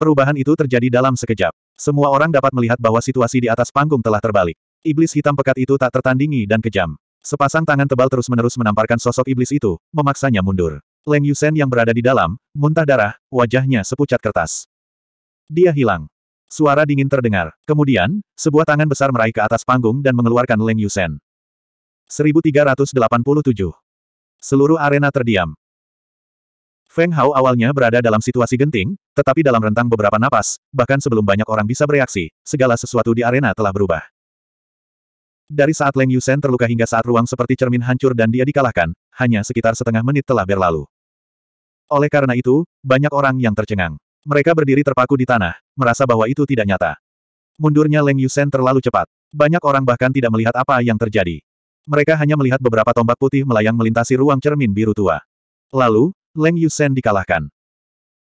Perubahan itu terjadi dalam sekejap. Semua orang dapat melihat bahwa situasi di atas panggung telah terbalik. Iblis hitam pekat itu tak tertandingi dan kejam. Sepasang tangan tebal terus-menerus menamparkan sosok iblis itu, memaksanya mundur. Leng Yusen yang berada di dalam, muntah darah, wajahnya sepucat kertas. Dia hilang. Suara dingin terdengar. Kemudian, sebuah tangan besar meraih ke atas panggung dan mengeluarkan Leng Yusen. 1387. Seluruh arena terdiam. Feng Hao awalnya berada dalam situasi genting, tetapi dalam rentang beberapa napas, bahkan sebelum banyak orang bisa bereaksi, segala sesuatu di arena telah berubah. Dari saat Leng Yusen terluka hingga saat ruang seperti cermin hancur dan dia dikalahkan, hanya sekitar setengah menit telah berlalu. Oleh karena itu, banyak orang yang tercengang. Mereka berdiri terpaku di tanah, merasa bahwa itu tidak nyata. Mundurnya Leng Yusen terlalu cepat. Banyak orang bahkan tidak melihat apa yang terjadi. Mereka hanya melihat beberapa tombak putih melayang melintasi ruang cermin biru tua. Lalu, Leng Yusen dikalahkan.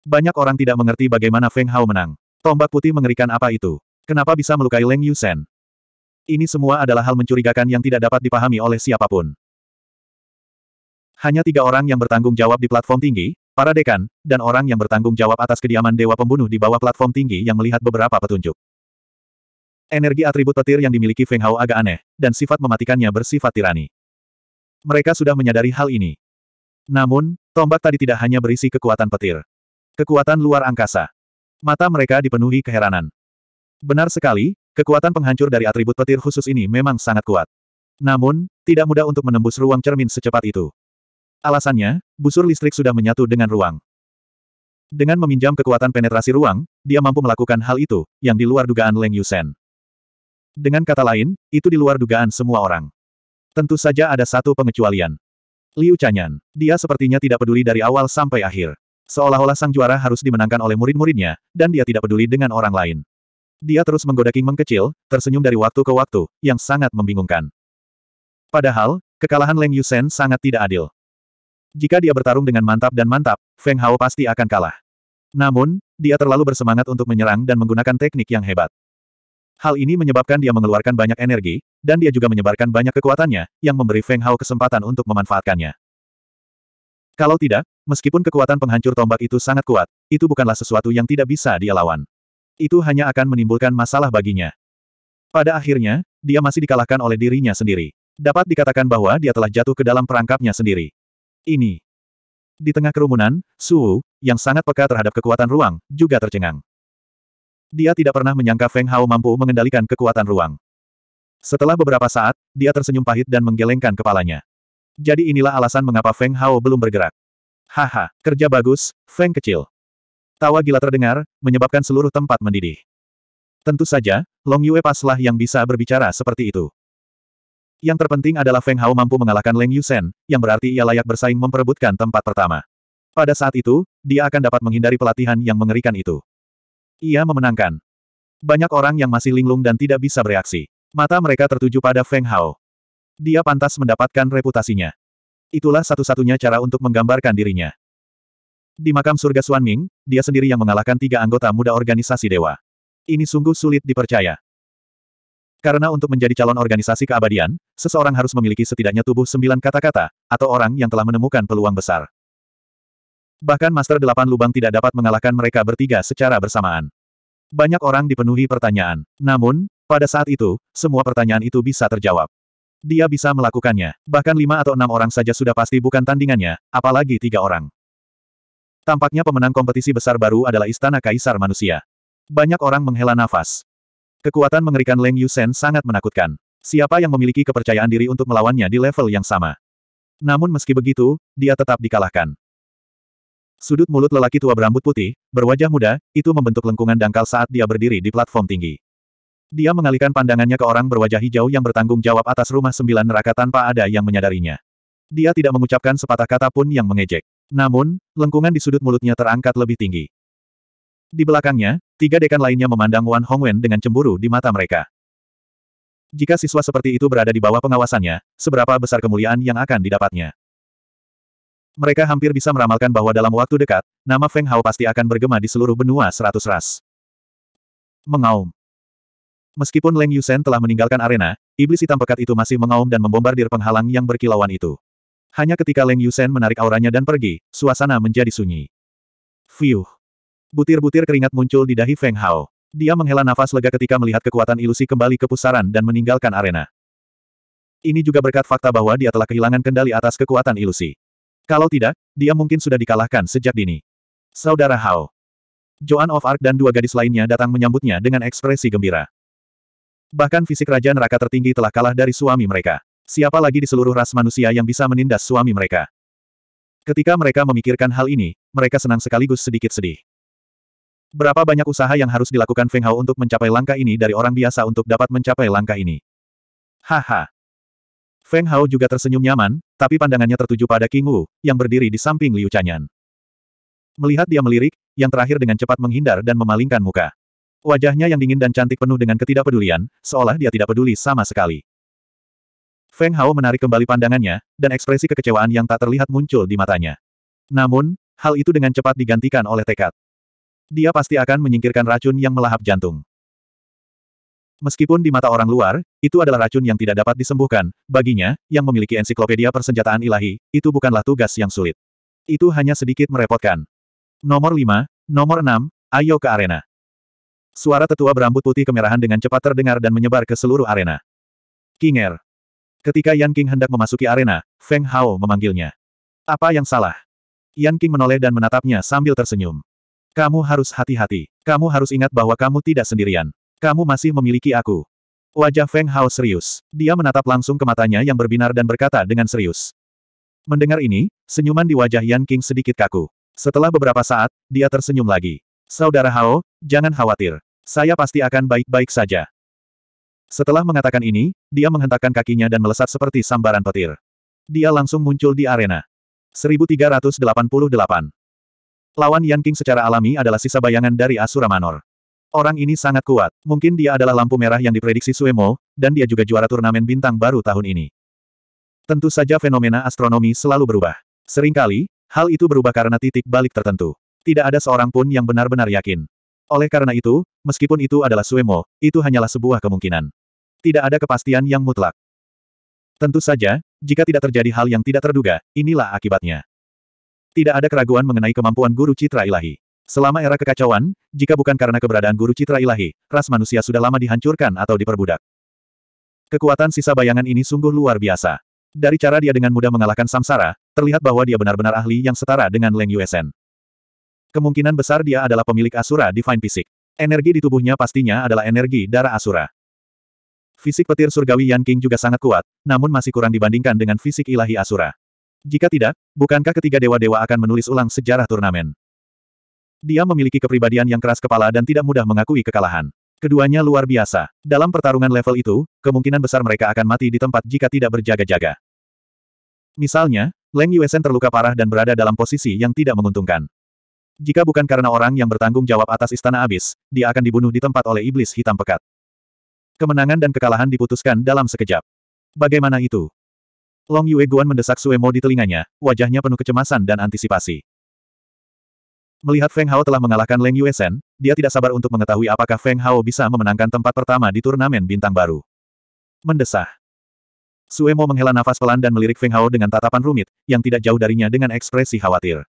Banyak orang tidak mengerti bagaimana Feng Hao menang. Tombak putih mengerikan apa itu? Kenapa bisa melukai Leng Yusen? Ini semua adalah hal mencurigakan yang tidak dapat dipahami oleh siapapun. Hanya tiga orang yang bertanggung jawab di platform tinggi, para dekan, dan orang yang bertanggung jawab atas kediaman dewa pembunuh di bawah platform tinggi yang melihat beberapa petunjuk. Energi atribut petir yang dimiliki Feng Hao agak aneh, dan sifat mematikannya bersifat tirani. Mereka sudah menyadari hal ini. Namun, tombak tadi tidak hanya berisi kekuatan petir. Kekuatan luar angkasa. Mata mereka dipenuhi keheranan. Benar sekali, kekuatan penghancur dari atribut petir khusus ini memang sangat kuat. Namun, tidak mudah untuk menembus ruang cermin secepat itu. Alasannya, busur listrik sudah menyatu dengan ruang. Dengan meminjam kekuatan penetrasi ruang, dia mampu melakukan hal itu, yang di luar dugaan Leng Yusen. Dengan kata lain, itu di luar dugaan semua orang. Tentu saja ada satu pengecualian. Liu Chanyan. Dia sepertinya tidak peduli dari awal sampai akhir. Seolah-olah sang juara harus dimenangkan oleh murid-muridnya, dan dia tidak peduli dengan orang lain. Dia terus menggoda King mengkecil, tersenyum dari waktu ke waktu, yang sangat membingungkan. Padahal, kekalahan Leng Yusen sangat tidak adil. Jika dia bertarung dengan mantap dan mantap, Feng Hao pasti akan kalah. Namun, dia terlalu bersemangat untuk menyerang dan menggunakan teknik yang hebat. Hal ini menyebabkan dia mengeluarkan banyak energi, dan dia juga menyebarkan banyak kekuatannya, yang memberi Feng Hao kesempatan untuk memanfaatkannya. Kalau tidak, meskipun kekuatan penghancur tombak itu sangat kuat, itu bukanlah sesuatu yang tidak bisa dia lawan. Itu hanya akan menimbulkan masalah baginya. Pada akhirnya, dia masih dikalahkan oleh dirinya sendiri. Dapat dikatakan bahwa dia telah jatuh ke dalam perangkapnya sendiri. Ini. Di tengah kerumunan, Su, yang sangat peka terhadap kekuatan ruang, juga tercengang. Dia tidak pernah menyangka Feng Hao mampu mengendalikan kekuatan ruang. Setelah beberapa saat, dia tersenyum pahit dan menggelengkan kepalanya. Jadi inilah alasan mengapa Feng Hao belum bergerak. Haha, kerja bagus, Feng kecil. Tawa gila terdengar, menyebabkan seluruh tempat mendidih. Tentu saja, Long Yue paslah yang bisa berbicara seperti itu. Yang terpenting adalah Feng Hao mampu mengalahkan Leng Yusen, yang berarti ia layak bersaing memperebutkan tempat pertama. Pada saat itu, dia akan dapat menghindari pelatihan yang mengerikan itu. Ia memenangkan. Banyak orang yang masih linglung dan tidak bisa bereaksi. Mata mereka tertuju pada Feng Hao. Dia pantas mendapatkan reputasinya. Itulah satu-satunya cara untuk menggambarkan dirinya. Di makam surga Suan Ming, dia sendiri yang mengalahkan tiga anggota muda organisasi dewa. Ini sungguh sulit dipercaya. Karena untuk menjadi calon organisasi keabadian, seseorang harus memiliki setidaknya tubuh sembilan kata-kata, atau orang yang telah menemukan peluang besar. Bahkan Master Delapan Lubang tidak dapat mengalahkan mereka bertiga secara bersamaan. Banyak orang dipenuhi pertanyaan. Namun, pada saat itu, semua pertanyaan itu bisa terjawab. Dia bisa melakukannya. Bahkan lima atau enam orang saja sudah pasti bukan tandingannya, apalagi tiga orang. Tampaknya pemenang kompetisi besar baru adalah Istana Kaisar Manusia. Banyak orang menghela nafas. Kekuatan mengerikan Leng Yusen sangat menakutkan. Siapa yang memiliki kepercayaan diri untuk melawannya di level yang sama? Namun meski begitu, dia tetap dikalahkan. Sudut mulut lelaki tua berambut putih, berwajah muda, itu membentuk lengkungan dangkal saat dia berdiri di platform tinggi. Dia mengalihkan pandangannya ke orang berwajah hijau yang bertanggung jawab atas rumah sembilan neraka tanpa ada yang menyadarinya. Dia tidak mengucapkan sepatah kata pun yang mengejek. Namun, lengkungan di sudut mulutnya terangkat lebih tinggi. Di belakangnya, tiga dekan lainnya memandang Wan Hongwen dengan cemburu di mata mereka. Jika siswa seperti itu berada di bawah pengawasannya, seberapa besar kemuliaan yang akan didapatnya? Mereka hampir bisa meramalkan bahwa dalam waktu dekat, nama Feng Hao pasti akan bergema di seluruh benua seratus ras. Mengaum. Meskipun Leng Yusen telah meninggalkan arena, iblis hitam pekat itu masih mengaum dan membombardir penghalang yang berkilauan itu. Hanya ketika Leng Yusen menarik auranya dan pergi, suasana menjadi sunyi. Fiuh. Butir-butir keringat muncul di dahi Feng Hao. Dia menghela nafas lega ketika melihat kekuatan ilusi kembali ke pusaran dan meninggalkan arena. Ini juga berkat fakta bahwa dia telah kehilangan kendali atas kekuatan ilusi. Kalau tidak, dia mungkin sudah dikalahkan sejak dini. Saudara Hao. Joan of Arc dan dua gadis lainnya datang menyambutnya dengan ekspresi gembira. Bahkan fisik Raja Neraka tertinggi telah kalah dari suami mereka. Siapa lagi di seluruh ras manusia yang bisa menindas suami mereka? Ketika mereka memikirkan hal ini, mereka senang sekaligus sedikit sedih. Berapa banyak usaha yang harus dilakukan Feng Hao untuk mencapai langkah ini dari orang biasa untuk dapat mencapai langkah ini? Haha. Feng Hao juga tersenyum nyaman, tapi pandangannya tertuju pada King Wu, yang berdiri di samping Liu Chanyan. Melihat dia melirik, yang terakhir dengan cepat menghindar dan memalingkan muka. Wajahnya yang dingin dan cantik penuh dengan ketidakpedulian, seolah dia tidak peduli sama sekali. Feng Hao menarik kembali pandangannya, dan ekspresi kekecewaan yang tak terlihat muncul di matanya. Namun, hal itu dengan cepat digantikan oleh tekad. Dia pasti akan menyingkirkan racun yang melahap jantung. Meskipun di mata orang luar, itu adalah racun yang tidak dapat disembuhkan, baginya, yang memiliki ensiklopedia persenjataan ilahi, itu bukanlah tugas yang sulit. Itu hanya sedikit merepotkan. Nomor 5, nomor 6, ayo ke arena. Suara tetua berambut putih kemerahan dengan cepat terdengar dan menyebar ke seluruh arena. Kinger. Ketika Yan King hendak memasuki arena, Feng Hao memanggilnya. Apa yang salah? Yan King menoleh dan menatapnya sambil tersenyum. Kamu harus hati-hati. Kamu harus ingat bahwa kamu tidak sendirian. Kamu masih memiliki aku. Wajah Feng Hao serius. Dia menatap langsung ke matanya yang berbinar dan berkata dengan serius. Mendengar ini, senyuman di wajah Yan King sedikit kaku. Setelah beberapa saat, dia tersenyum lagi. Saudara Hao, jangan khawatir. Saya pasti akan baik-baik saja. Setelah mengatakan ini, dia menghentakkan kakinya dan melesat seperti sambaran petir. Dia langsung muncul di arena. 1388 Lawan Yan King secara alami adalah sisa bayangan dari Asura Manor. Orang ini sangat kuat. Mungkin dia adalah lampu merah yang diprediksi Suemo, dan dia juga juara turnamen bintang baru tahun ini. Tentu saja fenomena astronomi selalu berubah. Seringkali, hal itu berubah karena titik balik tertentu. Tidak ada seorang pun yang benar-benar yakin. Oleh karena itu, meskipun itu adalah Suemo, itu hanyalah sebuah kemungkinan. Tidak ada kepastian yang mutlak. Tentu saja, jika tidak terjadi hal yang tidak terduga, inilah akibatnya. Tidak ada keraguan mengenai kemampuan guru citra ilahi. Selama era kekacauan, jika bukan karena keberadaan guru citra ilahi, ras manusia sudah lama dihancurkan atau diperbudak. Kekuatan sisa bayangan ini sungguh luar biasa. Dari cara dia dengan mudah mengalahkan samsara, terlihat bahwa dia benar-benar ahli yang setara dengan Leng Yuesen. Kemungkinan besar dia adalah pemilik Asura Divine Fisik. Energi di tubuhnya pastinya adalah energi darah Asura. Fisik petir surgawi Yan King juga sangat kuat, namun masih kurang dibandingkan dengan fisik ilahi Asura. Jika tidak, bukankah ketiga dewa-dewa akan menulis ulang sejarah turnamen? Dia memiliki kepribadian yang keras kepala dan tidak mudah mengakui kekalahan. Keduanya luar biasa. Dalam pertarungan level itu, kemungkinan besar mereka akan mati di tempat jika tidak berjaga-jaga. Misalnya, Leng Yuesen terluka parah dan berada dalam posisi yang tidak menguntungkan. Jika bukan karena orang yang bertanggung jawab atas istana abis, dia akan dibunuh di tempat oleh iblis hitam pekat. Kemenangan dan kekalahan diputuskan dalam sekejap. Bagaimana itu? Long Yue Guan mendesak Suemo di telinganya, wajahnya penuh kecemasan dan antisipasi. Melihat Feng Hao telah mengalahkan Leng Yuesen, dia tidak sabar untuk mengetahui apakah Feng Hao bisa memenangkan tempat pertama di turnamen bintang baru. Mendesah. Suemo menghela nafas pelan dan melirik Feng Hao dengan tatapan rumit, yang tidak jauh darinya dengan ekspresi khawatir.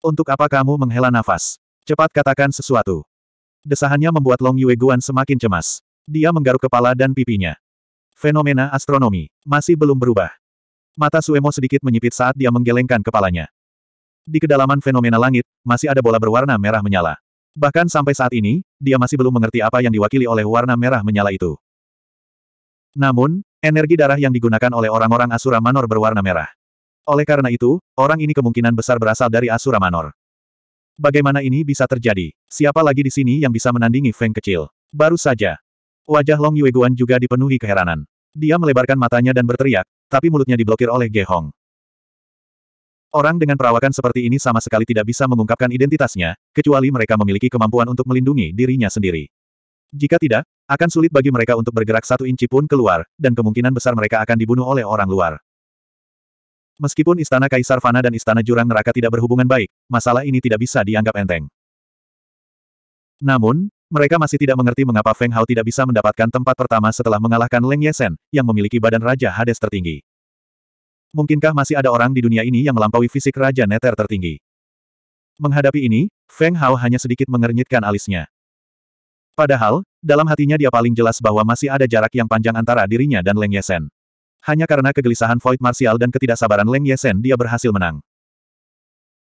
Untuk apa kamu menghela nafas? Cepat katakan sesuatu. Desahannya membuat Long Yue Guan semakin cemas. Dia menggaruk kepala dan pipinya. Fenomena astronomi masih belum berubah. Mata Suemo sedikit menyipit saat dia menggelengkan kepalanya. Di kedalaman fenomena langit, masih ada bola berwarna merah menyala. Bahkan sampai saat ini, dia masih belum mengerti apa yang diwakili oleh warna merah menyala itu. Namun, energi darah yang digunakan oleh orang-orang Asura Manor berwarna merah. Oleh karena itu, orang ini kemungkinan besar berasal dari Asura Manor. Bagaimana ini bisa terjadi? Siapa lagi di sini yang bisa menandingi Feng kecil? Baru saja. Wajah Long Yueguan juga dipenuhi keheranan. Dia melebarkan matanya dan berteriak, tapi mulutnya diblokir oleh Ge Hong. Orang dengan perawakan seperti ini sama sekali tidak bisa mengungkapkan identitasnya, kecuali mereka memiliki kemampuan untuk melindungi dirinya sendiri. Jika tidak, akan sulit bagi mereka untuk bergerak satu inci pun keluar, dan kemungkinan besar mereka akan dibunuh oleh orang luar. Meskipun Istana Kaisar Fana dan Istana Jurang Neraka tidak berhubungan baik, masalah ini tidak bisa dianggap enteng. Namun, mereka masih tidak mengerti mengapa Feng Hao tidak bisa mendapatkan tempat pertama setelah mengalahkan Leng Yesen, yang memiliki badan Raja Hades tertinggi. Mungkinkah masih ada orang di dunia ini yang melampaui fisik Raja Neter tertinggi? Menghadapi ini, Feng Hao hanya sedikit mengernyitkan alisnya. Padahal, dalam hatinya dia paling jelas bahwa masih ada jarak yang panjang antara dirinya dan Leng Yesen. Hanya karena kegelisahan Void Martial dan ketidaksabaran Leng Yesen dia berhasil menang.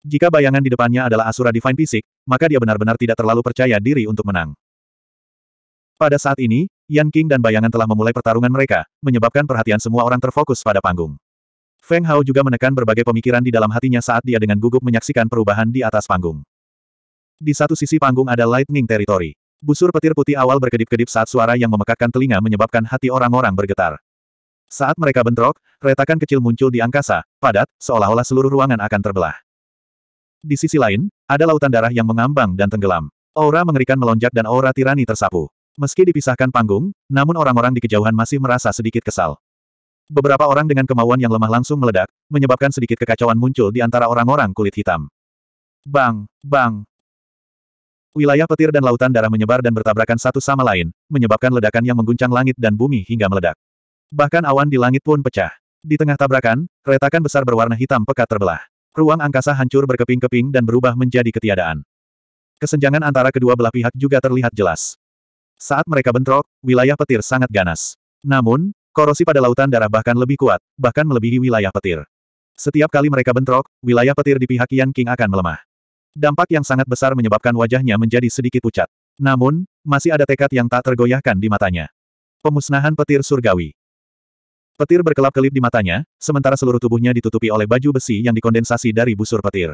Jika bayangan di depannya adalah Asura Divine Fisik, maka dia benar-benar tidak terlalu percaya diri untuk menang. Pada saat ini, Yan King dan bayangan telah memulai pertarungan mereka, menyebabkan perhatian semua orang terfokus pada panggung. Feng Hao juga menekan berbagai pemikiran di dalam hatinya saat dia dengan gugup menyaksikan perubahan di atas panggung. Di satu sisi panggung ada Lightning Territory. Busur petir putih awal berkedip-kedip saat suara yang memekakkan telinga menyebabkan hati orang-orang bergetar. Saat mereka bentrok, retakan kecil muncul di angkasa, padat, seolah-olah seluruh ruangan akan terbelah. Di sisi lain, ada lautan darah yang mengambang dan tenggelam. Aura mengerikan melonjak dan aura tirani tersapu. Meski dipisahkan panggung, namun orang-orang di kejauhan masih merasa sedikit kesal. Beberapa orang dengan kemauan yang lemah langsung meledak, menyebabkan sedikit kekacauan muncul di antara orang-orang kulit hitam. Bang, bang. Wilayah petir dan lautan darah menyebar dan bertabrakan satu sama lain, menyebabkan ledakan yang mengguncang langit dan bumi hingga meledak. Bahkan awan di langit pun pecah. Di tengah tabrakan, retakan besar berwarna hitam pekat terbelah. Ruang angkasa hancur berkeping-keping dan berubah menjadi ketiadaan. Kesenjangan antara kedua belah pihak juga terlihat jelas. Saat mereka bentrok, wilayah petir sangat ganas. Namun, Korosi pada lautan darah bahkan lebih kuat, bahkan melebihi wilayah petir. Setiap kali mereka bentrok, wilayah petir di pihak Yan King akan melemah. Dampak yang sangat besar menyebabkan wajahnya menjadi sedikit pucat. Namun, masih ada tekad yang tak tergoyahkan di matanya. Pemusnahan petir surgawi. Petir berkelap-kelip di matanya, sementara seluruh tubuhnya ditutupi oleh baju besi yang dikondensasi dari busur petir.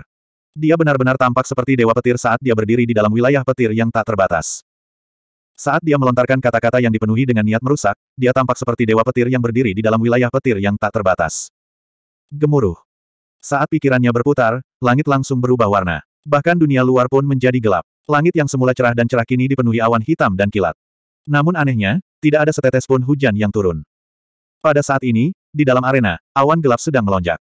Dia benar-benar tampak seperti dewa petir saat dia berdiri di dalam wilayah petir yang tak terbatas. Saat dia melontarkan kata-kata yang dipenuhi dengan niat merusak, dia tampak seperti dewa petir yang berdiri di dalam wilayah petir yang tak terbatas. Gemuruh. Saat pikirannya berputar, langit langsung berubah warna. Bahkan dunia luar pun menjadi gelap. Langit yang semula cerah dan cerah kini dipenuhi awan hitam dan kilat. Namun anehnya, tidak ada setetes pun hujan yang turun. Pada saat ini, di dalam arena, awan gelap sedang melonjak.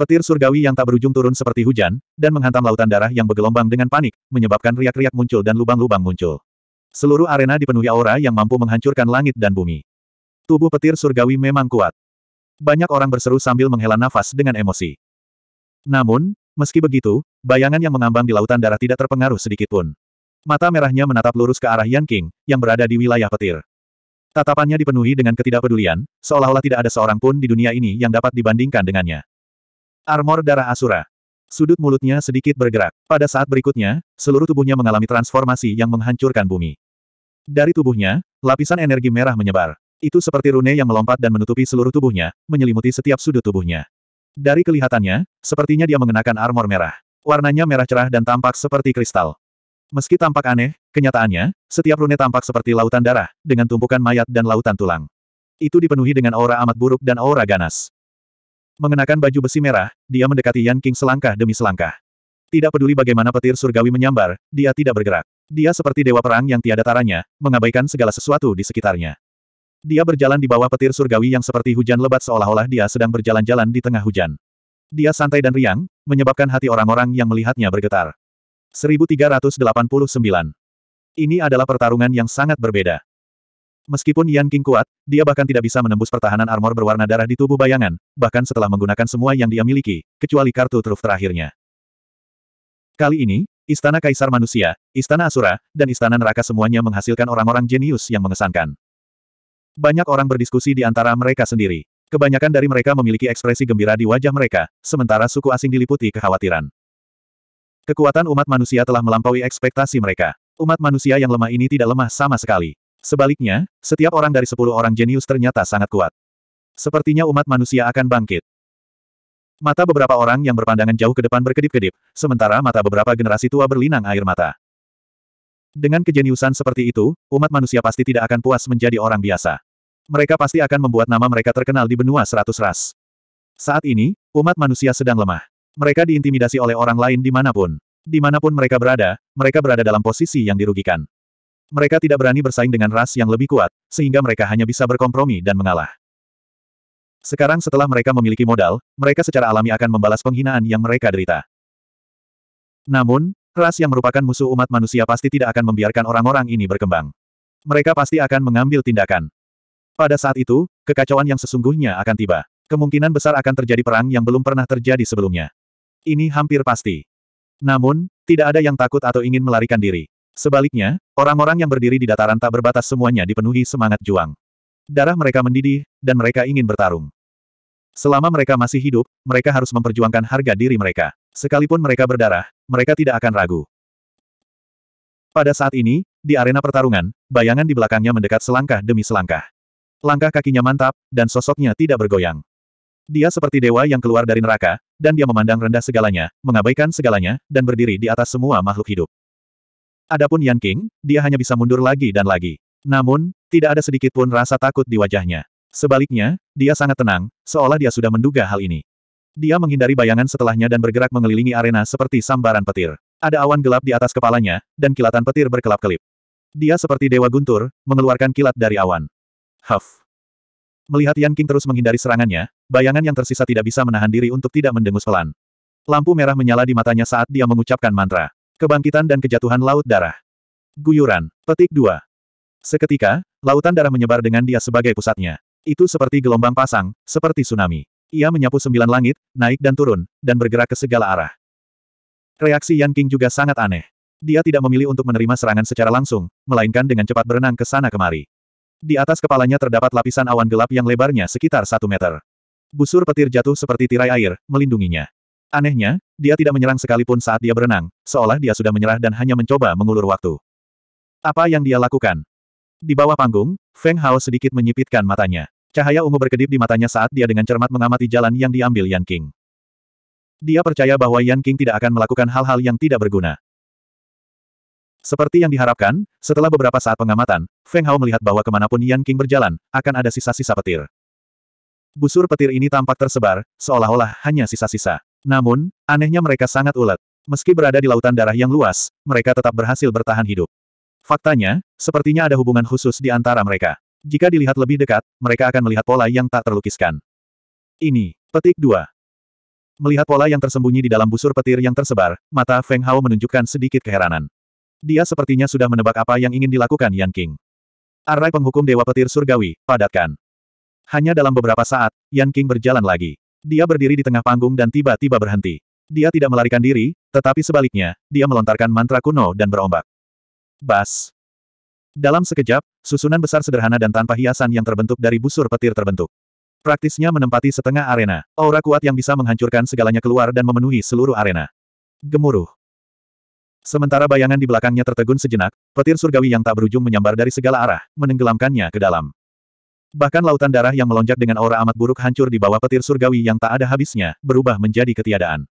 Petir surgawi yang tak berujung turun seperti hujan, dan menghantam lautan darah yang bergelombang dengan panik, menyebabkan riak-riak muncul dan lubang-lubang muncul. Seluruh arena dipenuhi aura yang mampu menghancurkan langit dan bumi. Tubuh petir surgawi memang kuat. Banyak orang berseru sambil menghela nafas dengan emosi. Namun, meski begitu, bayangan yang mengambang di lautan darah tidak terpengaruh sedikit pun. Mata merahnya menatap lurus ke arah Yan King, yang berada di wilayah petir. Tatapannya dipenuhi dengan ketidakpedulian, seolah-olah tidak ada seorang pun di dunia ini yang dapat dibandingkan dengannya. Armor darah Asura. Sudut mulutnya sedikit bergerak. Pada saat berikutnya, seluruh tubuhnya mengalami transformasi yang menghancurkan bumi. Dari tubuhnya, lapisan energi merah menyebar. Itu seperti rune yang melompat dan menutupi seluruh tubuhnya, menyelimuti setiap sudut tubuhnya. Dari kelihatannya, sepertinya dia mengenakan armor merah. Warnanya merah cerah dan tampak seperti kristal. Meski tampak aneh, kenyataannya, setiap rune tampak seperti lautan darah, dengan tumpukan mayat dan lautan tulang. Itu dipenuhi dengan aura amat buruk dan aura ganas. Mengenakan baju besi merah, dia mendekati Yan King selangkah demi selangkah. Tidak peduli bagaimana petir surgawi menyambar, dia tidak bergerak. Dia seperti dewa perang yang tiada taranya, mengabaikan segala sesuatu di sekitarnya. Dia berjalan di bawah petir surgawi yang seperti hujan lebat seolah-olah dia sedang berjalan-jalan di tengah hujan. Dia santai dan riang, menyebabkan hati orang-orang yang melihatnya bergetar. 1389. Ini adalah pertarungan yang sangat berbeda. Meskipun Yan King kuat, dia bahkan tidak bisa menembus pertahanan armor berwarna darah di tubuh bayangan, bahkan setelah menggunakan semua yang dia miliki, kecuali kartu truf terakhirnya. Kali ini, Istana Kaisar Manusia, Istana Asura, dan Istana Neraka semuanya menghasilkan orang-orang jenius yang mengesankan. Banyak orang berdiskusi di antara mereka sendiri. Kebanyakan dari mereka memiliki ekspresi gembira di wajah mereka, sementara suku asing diliputi kekhawatiran. Kekuatan umat manusia telah melampaui ekspektasi mereka. Umat manusia yang lemah ini tidak lemah sama sekali. Sebaliknya, setiap orang dari sepuluh orang jenius ternyata sangat kuat. Sepertinya umat manusia akan bangkit. Mata beberapa orang yang berpandangan jauh ke depan berkedip-kedip, sementara mata beberapa generasi tua berlinang air mata. Dengan kejeniusan seperti itu, umat manusia pasti tidak akan puas menjadi orang biasa. Mereka pasti akan membuat nama mereka terkenal di benua seratus ras. Saat ini, umat manusia sedang lemah. Mereka diintimidasi oleh orang lain dimanapun. Dimanapun mereka berada, mereka berada dalam posisi yang dirugikan. Mereka tidak berani bersaing dengan ras yang lebih kuat, sehingga mereka hanya bisa berkompromi dan mengalah. Sekarang setelah mereka memiliki modal, mereka secara alami akan membalas penghinaan yang mereka derita. Namun, ras yang merupakan musuh umat manusia pasti tidak akan membiarkan orang-orang ini berkembang. Mereka pasti akan mengambil tindakan. Pada saat itu, kekacauan yang sesungguhnya akan tiba. Kemungkinan besar akan terjadi perang yang belum pernah terjadi sebelumnya. Ini hampir pasti. Namun, tidak ada yang takut atau ingin melarikan diri. Sebaliknya, orang-orang yang berdiri di dataran tak berbatas semuanya dipenuhi semangat juang. Darah mereka mendidih, dan mereka ingin bertarung. Selama mereka masih hidup, mereka harus memperjuangkan harga diri mereka. Sekalipun mereka berdarah, mereka tidak akan ragu. Pada saat ini, di arena pertarungan, bayangan di belakangnya mendekat selangkah demi selangkah. Langkah kakinya mantap, dan sosoknya tidak bergoyang. Dia seperti dewa yang keluar dari neraka, dan dia memandang rendah segalanya, mengabaikan segalanya, dan berdiri di atas semua makhluk hidup. Adapun Yan King, dia hanya bisa mundur lagi dan lagi. Namun, tidak ada sedikit pun rasa takut di wajahnya. Sebaliknya, dia sangat tenang, seolah dia sudah menduga hal ini. Dia menghindari bayangan setelahnya dan bergerak mengelilingi arena seperti sambaran petir. Ada awan gelap di atas kepalanya, dan kilatan petir berkelap-kelip. Dia seperti dewa guntur, mengeluarkan kilat dari awan. Huff. Melihat Yan King terus menghindari serangannya, bayangan yang tersisa tidak bisa menahan diri untuk tidak mendengus pelan. Lampu merah menyala di matanya saat dia mengucapkan mantra. Kebangkitan dan kejatuhan laut darah. Guyuran. Petik 2. Seketika, lautan darah menyebar dengan dia sebagai pusatnya. Itu seperti gelombang pasang, seperti tsunami. Ia menyapu sembilan langit, naik dan turun, dan bergerak ke segala arah. Reaksi Yan King juga sangat aneh. Dia tidak memilih untuk menerima serangan secara langsung, melainkan dengan cepat berenang ke sana kemari. Di atas kepalanya terdapat lapisan awan gelap yang lebarnya sekitar satu meter. Busur petir jatuh seperti tirai air, melindunginya. Anehnya, dia tidak menyerang sekalipun saat dia berenang, seolah dia sudah menyerah dan hanya mencoba mengulur waktu. Apa yang dia lakukan? Di bawah panggung, Feng Hao sedikit menyipitkan matanya. Cahaya ungu berkedip di matanya saat dia dengan cermat mengamati jalan yang diambil Yan King. Dia percaya bahwa Yan King tidak akan melakukan hal-hal yang tidak berguna. Seperti yang diharapkan, setelah beberapa saat pengamatan, Feng Hao melihat bahwa kemanapun Yan King berjalan, akan ada sisa-sisa petir. Busur petir ini tampak tersebar, seolah-olah hanya sisa-sisa. Namun, anehnya mereka sangat ulet. Meski berada di lautan darah yang luas, mereka tetap berhasil bertahan hidup. Faktanya, sepertinya ada hubungan khusus di antara mereka. Jika dilihat lebih dekat, mereka akan melihat pola yang tak terlukiskan. Ini, petik 2. Melihat pola yang tersembunyi di dalam busur petir yang tersebar, mata Feng Hao menunjukkan sedikit keheranan. Dia sepertinya sudah menebak apa yang ingin dilakukan Yan King. Arai penghukum Dewa Petir Surgawi, padatkan. Hanya dalam beberapa saat, Yan King berjalan lagi. Dia berdiri di tengah panggung dan tiba-tiba berhenti. Dia tidak melarikan diri, tetapi sebaliknya, dia melontarkan mantra kuno dan berombak. Bas. Dalam sekejap, susunan besar sederhana dan tanpa hiasan yang terbentuk dari busur petir terbentuk. Praktisnya menempati setengah arena. Aura kuat yang bisa menghancurkan segalanya keluar dan memenuhi seluruh arena. Gemuruh. Sementara bayangan di belakangnya tertegun sejenak, petir surgawi yang tak berujung menyambar dari segala arah, menenggelamkannya ke dalam. Bahkan lautan darah yang melonjak dengan aura amat buruk hancur di bawah petir surgawi yang tak ada habisnya, berubah menjadi ketiadaan.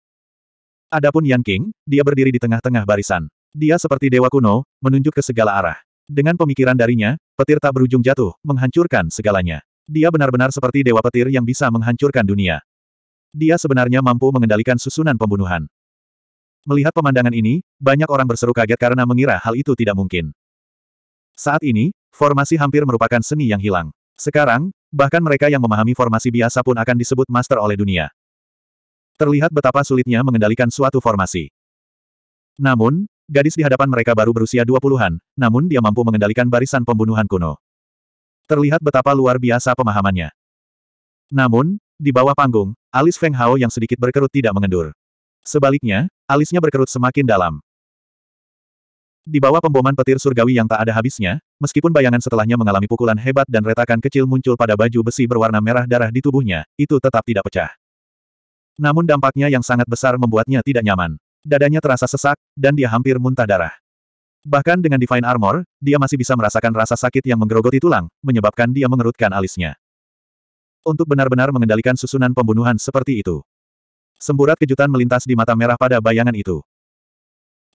Adapun Yan King, dia berdiri di tengah-tengah barisan. Dia seperti dewa kuno, menunjuk ke segala arah. Dengan pemikiran darinya, petir tak berujung jatuh, menghancurkan segalanya. Dia benar-benar seperti dewa petir yang bisa menghancurkan dunia. Dia sebenarnya mampu mengendalikan susunan pembunuhan. Melihat pemandangan ini, banyak orang berseru kaget karena mengira hal itu tidak mungkin. Saat ini, formasi hampir merupakan seni yang hilang. Sekarang, bahkan mereka yang memahami formasi biasa pun akan disebut master oleh dunia. Terlihat betapa sulitnya mengendalikan suatu formasi. Namun, Gadis di hadapan mereka baru berusia 20-an, namun dia mampu mengendalikan barisan pembunuhan kuno. Terlihat betapa luar biasa pemahamannya. Namun, di bawah panggung, alis Feng Hao yang sedikit berkerut tidak mengendur. Sebaliknya, alisnya berkerut semakin dalam. Di bawah pemboman petir surgawi yang tak ada habisnya, meskipun bayangan setelahnya mengalami pukulan hebat dan retakan kecil muncul pada baju besi berwarna merah darah di tubuhnya, itu tetap tidak pecah. Namun dampaknya yang sangat besar membuatnya tidak nyaman. Dadanya terasa sesak, dan dia hampir muntah darah. Bahkan dengan Divine Armor, dia masih bisa merasakan rasa sakit yang menggerogoti tulang, menyebabkan dia mengerutkan alisnya. Untuk benar-benar mengendalikan susunan pembunuhan seperti itu. Semburat kejutan melintas di mata merah pada bayangan itu.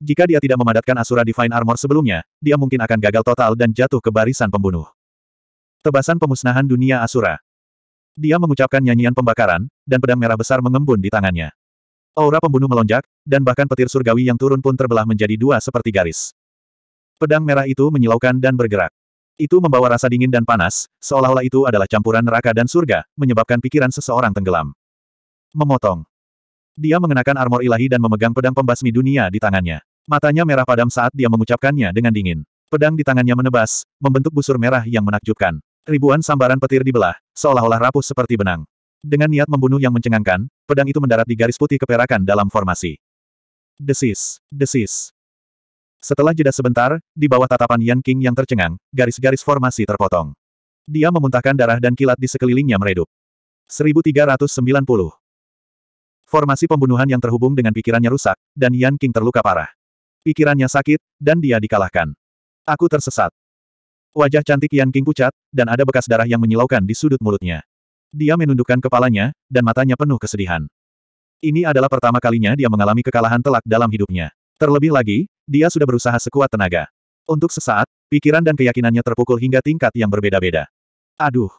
Jika dia tidak memadatkan Asura Divine Armor sebelumnya, dia mungkin akan gagal total dan jatuh ke barisan pembunuh. Tebasan pemusnahan dunia Asura. Dia mengucapkan nyanyian pembakaran, dan pedang merah besar mengembun di tangannya. Aura pembunuh melonjak, dan bahkan petir surgawi yang turun pun terbelah menjadi dua seperti garis. Pedang merah itu menyilaukan dan bergerak. Itu membawa rasa dingin dan panas, seolah-olah itu adalah campuran neraka dan surga, menyebabkan pikiran seseorang tenggelam. Memotong. Dia mengenakan armor ilahi dan memegang pedang pembasmi dunia di tangannya. Matanya merah padam saat dia mengucapkannya dengan dingin. Pedang di tangannya menebas, membentuk busur merah yang menakjubkan. Ribuan sambaran petir dibelah, seolah-olah rapuh seperti benang. Dengan niat membunuh yang mencengangkan, pedang itu mendarat di garis putih keperakan dalam formasi. Desis, desis. Setelah jeda sebentar, di bawah tatapan Yan King yang tercengang, garis-garis formasi terpotong. Dia memuntahkan darah dan kilat di sekelilingnya meredup. 1390. Formasi pembunuhan yang terhubung dengan pikirannya rusak, dan Yan King terluka parah. Pikirannya sakit, dan dia dikalahkan. Aku tersesat. Wajah cantik Yan King pucat, dan ada bekas darah yang menyilaukan di sudut mulutnya. Dia menundukkan kepalanya, dan matanya penuh kesedihan. Ini adalah pertama kalinya dia mengalami kekalahan telak dalam hidupnya. Terlebih lagi, dia sudah berusaha sekuat tenaga. Untuk sesaat, pikiran dan keyakinannya terpukul hingga tingkat yang berbeda-beda. Aduh!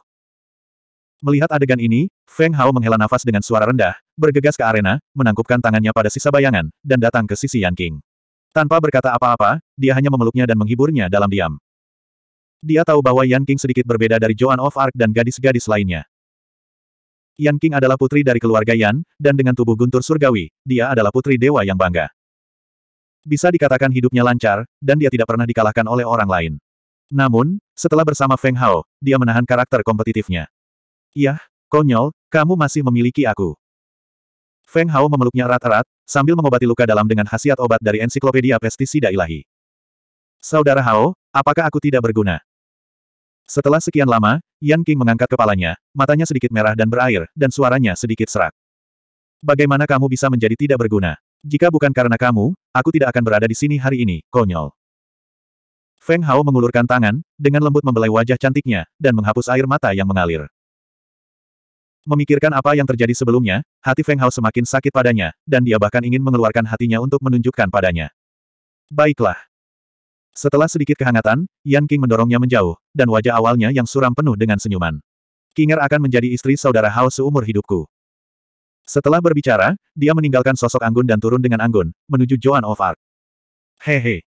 Melihat adegan ini, Feng Hao menghela nafas dengan suara rendah, bergegas ke arena, menangkupkan tangannya pada sisa bayangan, dan datang ke sisi Yan King. Tanpa berkata apa-apa, dia hanya memeluknya dan menghiburnya dalam diam. Dia tahu bahwa Yan King sedikit berbeda dari Joan of Arc dan gadis-gadis lainnya. Yan King adalah putri dari keluarga Yan, dan dengan tubuh guntur surgawi, dia adalah putri dewa yang bangga. Bisa dikatakan hidupnya lancar, dan dia tidak pernah dikalahkan oleh orang lain. Namun, setelah bersama Feng Hao, dia menahan karakter kompetitifnya. Yah, konyol, kamu masih memiliki aku. Feng Hao memeluknya erat-erat, sambil mengobati luka dalam dengan khasiat obat dari ensiklopedia pestisida ilahi. Saudara Hao, apakah aku tidak berguna? Setelah sekian lama, Yan King mengangkat kepalanya, matanya sedikit merah dan berair, dan suaranya sedikit serak. Bagaimana kamu bisa menjadi tidak berguna? Jika bukan karena kamu, aku tidak akan berada di sini hari ini, konyol. Feng Hao mengulurkan tangan, dengan lembut membelai wajah cantiknya, dan menghapus air mata yang mengalir. Memikirkan apa yang terjadi sebelumnya, hati Feng Hao semakin sakit padanya, dan dia bahkan ingin mengeluarkan hatinya untuk menunjukkan padanya. Baiklah. Setelah sedikit kehangatan, Yan King mendorongnya menjauh, dan wajah awalnya yang suram penuh dengan senyuman. Kinger akan menjadi istri saudara Hao seumur hidupku. Setelah berbicara, dia meninggalkan sosok Anggun dan turun dengan Anggun, menuju Joan of Arc. Hehe.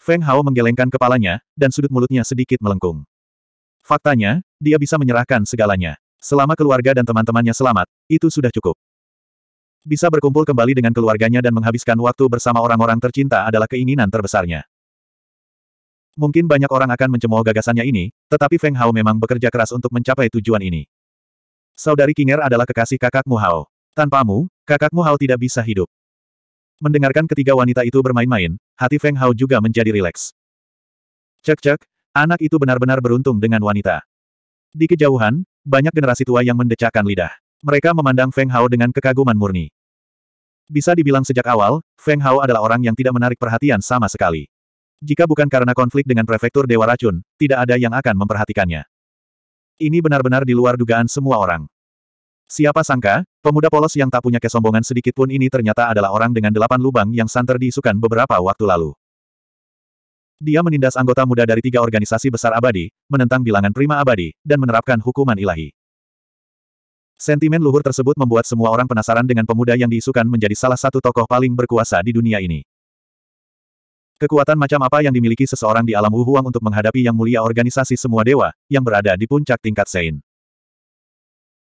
Feng Hao menggelengkan kepalanya, dan sudut mulutnya sedikit melengkung. Faktanya, dia bisa menyerahkan segalanya. Selama keluarga dan teman-temannya selamat, itu sudah cukup. Bisa berkumpul kembali dengan keluarganya dan menghabiskan waktu bersama orang-orang tercinta adalah keinginan terbesarnya. Mungkin banyak orang akan mencemooh gagasannya ini, tetapi Feng Hao memang bekerja keras untuk mencapai tujuan ini. Saudari Kinger adalah kekasih kakakmu Hao. Tanpamu, kakakmu Hao tidak bisa hidup. Mendengarkan ketiga wanita itu bermain-main, hati Feng Hao juga menjadi rileks. Cek-cek, anak itu benar-benar beruntung dengan wanita. Di kejauhan, banyak generasi tua yang mendecakkan lidah. Mereka memandang Feng Hao dengan kekaguman murni. Bisa dibilang sejak awal, Feng Hao adalah orang yang tidak menarik perhatian sama sekali. Jika bukan karena konflik dengan prefektur Dewa Racun, tidak ada yang akan memperhatikannya. Ini benar-benar di luar dugaan semua orang. Siapa sangka, pemuda polos yang tak punya kesombongan sedikit pun ini ternyata adalah orang dengan delapan lubang yang santer diisukan beberapa waktu lalu. Dia menindas anggota muda dari tiga organisasi besar abadi, menentang bilangan prima abadi, dan menerapkan hukuman ilahi. Sentimen luhur tersebut membuat semua orang penasaran dengan pemuda yang diisukan menjadi salah satu tokoh paling berkuasa di dunia ini. Kekuatan macam apa yang dimiliki seseorang di alam Wuhuang untuk menghadapi yang mulia organisasi semua dewa, yang berada di puncak tingkat Sein?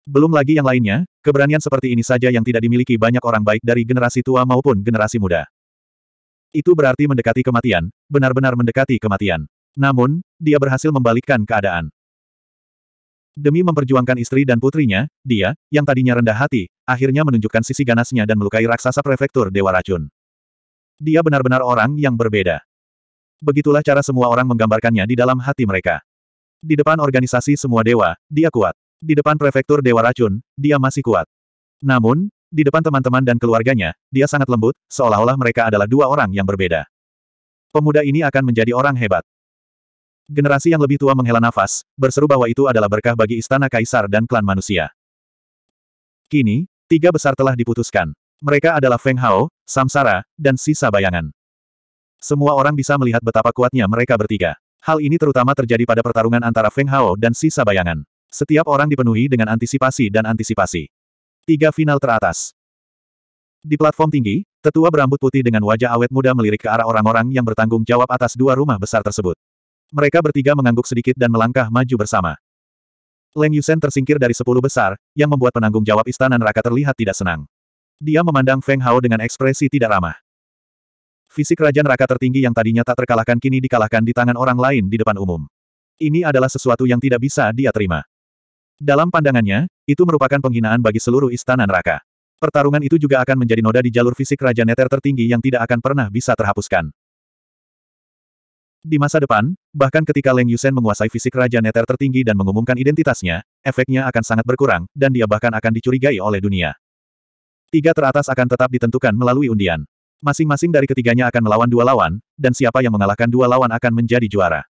Belum lagi yang lainnya, keberanian seperti ini saja yang tidak dimiliki banyak orang baik dari generasi tua maupun generasi muda. Itu berarti mendekati kematian, benar-benar mendekati kematian. Namun, dia berhasil membalikkan keadaan. Demi memperjuangkan istri dan putrinya, dia, yang tadinya rendah hati, akhirnya menunjukkan sisi ganasnya dan melukai raksasa prefektur Dewa Racun. Dia benar-benar orang yang berbeda. Begitulah cara semua orang menggambarkannya di dalam hati mereka. Di depan organisasi semua dewa, dia kuat. Di depan prefektur Dewa Racun, dia masih kuat. Namun, di depan teman-teman dan keluarganya, dia sangat lembut, seolah-olah mereka adalah dua orang yang berbeda. Pemuda ini akan menjadi orang hebat. Generasi yang lebih tua menghela nafas, berseru bahwa itu adalah berkah bagi istana kaisar dan klan manusia. Kini, tiga besar telah diputuskan. Mereka adalah Feng Hao, Samsara, dan sisa bayangan. Semua orang bisa melihat betapa kuatnya mereka bertiga. Hal ini terutama terjadi pada pertarungan antara Feng Hao dan sisa bayangan. Setiap orang dipenuhi dengan antisipasi dan antisipasi. Tiga final teratas. Di platform tinggi, tetua berambut putih dengan wajah awet muda melirik ke arah orang-orang yang bertanggung jawab atas dua rumah besar tersebut. Mereka bertiga mengangguk sedikit dan melangkah maju bersama. Leng Yusen tersingkir dari sepuluh besar, yang membuat penanggung jawab istana neraka terlihat tidak senang. Dia memandang Feng Hao dengan ekspresi tidak ramah. Fisik Raja Neraka tertinggi yang tadinya tak terkalahkan kini dikalahkan di tangan orang lain di depan umum. Ini adalah sesuatu yang tidak bisa dia terima. Dalam pandangannya, itu merupakan penghinaan bagi seluruh istana neraka. Pertarungan itu juga akan menjadi noda di jalur fisik Raja Neter tertinggi yang tidak akan pernah bisa terhapuskan. Di masa depan, bahkan ketika Leng Yusen menguasai fisik Raja Neter tertinggi dan mengumumkan identitasnya, efeknya akan sangat berkurang, dan dia bahkan akan dicurigai oleh dunia. Tiga teratas akan tetap ditentukan melalui undian. Masing-masing dari ketiganya akan melawan dua lawan, dan siapa yang mengalahkan dua lawan akan menjadi juara.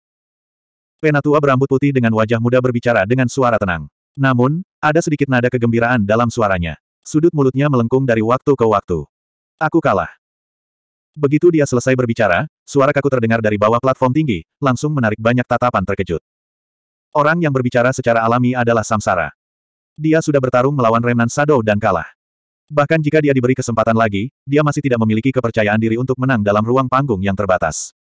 Penatua berambut putih dengan wajah muda berbicara dengan suara tenang. Namun, ada sedikit nada kegembiraan dalam suaranya. Sudut mulutnya melengkung dari waktu ke waktu. Aku kalah. Begitu dia selesai berbicara, suara kaku terdengar dari bawah platform tinggi, langsung menarik banyak tatapan terkejut. Orang yang berbicara secara alami adalah Samsara. Dia sudah bertarung melawan Remnan Sado dan kalah. Bahkan jika dia diberi kesempatan lagi, dia masih tidak memiliki kepercayaan diri untuk menang dalam ruang panggung yang terbatas.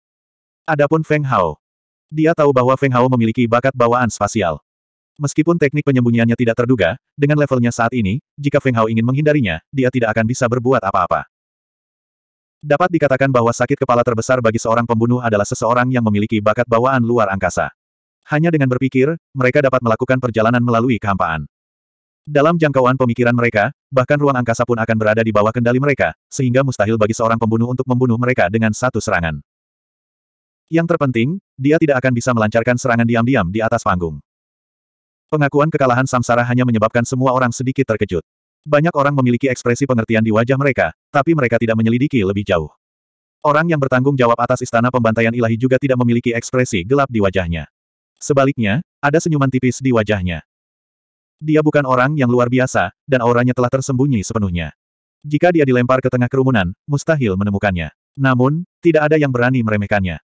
Adapun Feng Hao. Dia tahu bahwa Feng Hao memiliki bakat bawaan spasial. Meskipun teknik penyembunyiannya tidak terduga, dengan levelnya saat ini, jika Feng Hao ingin menghindarinya, dia tidak akan bisa berbuat apa-apa. Dapat dikatakan bahwa sakit kepala terbesar bagi seorang pembunuh adalah seseorang yang memiliki bakat bawaan luar angkasa. Hanya dengan berpikir, mereka dapat melakukan perjalanan melalui kehampaan. Dalam jangkauan pemikiran mereka, bahkan ruang angkasa pun akan berada di bawah kendali mereka, sehingga mustahil bagi seorang pembunuh untuk membunuh mereka dengan satu serangan. Yang terpenting, dia tidak akan bisa melancarkan serangan diam-diam di atas panggung. Pengakuan kekalahan Samsara hanya menyebabkan semua orang sedikit terkejut. Banyak orang memiliki ekspresi pengertian di wajah mereka, tapi mereka tidak menyelidiki lebih jauh. Orang yang bertanggung jawab atas istana pembantaian ilahi juga tidak memiliki ekspresi gelap di wajahnya. Sebaliknya, ada senyuman tipis di wajahnya. Dia bukan orang yang luar biasa, dan auranya telah tersembunyi sepenuhnya. Jika dia dilempar ke tengah kerumunan, mustahil menemukannya. Namun, tidak ada yang berani meremehkannya.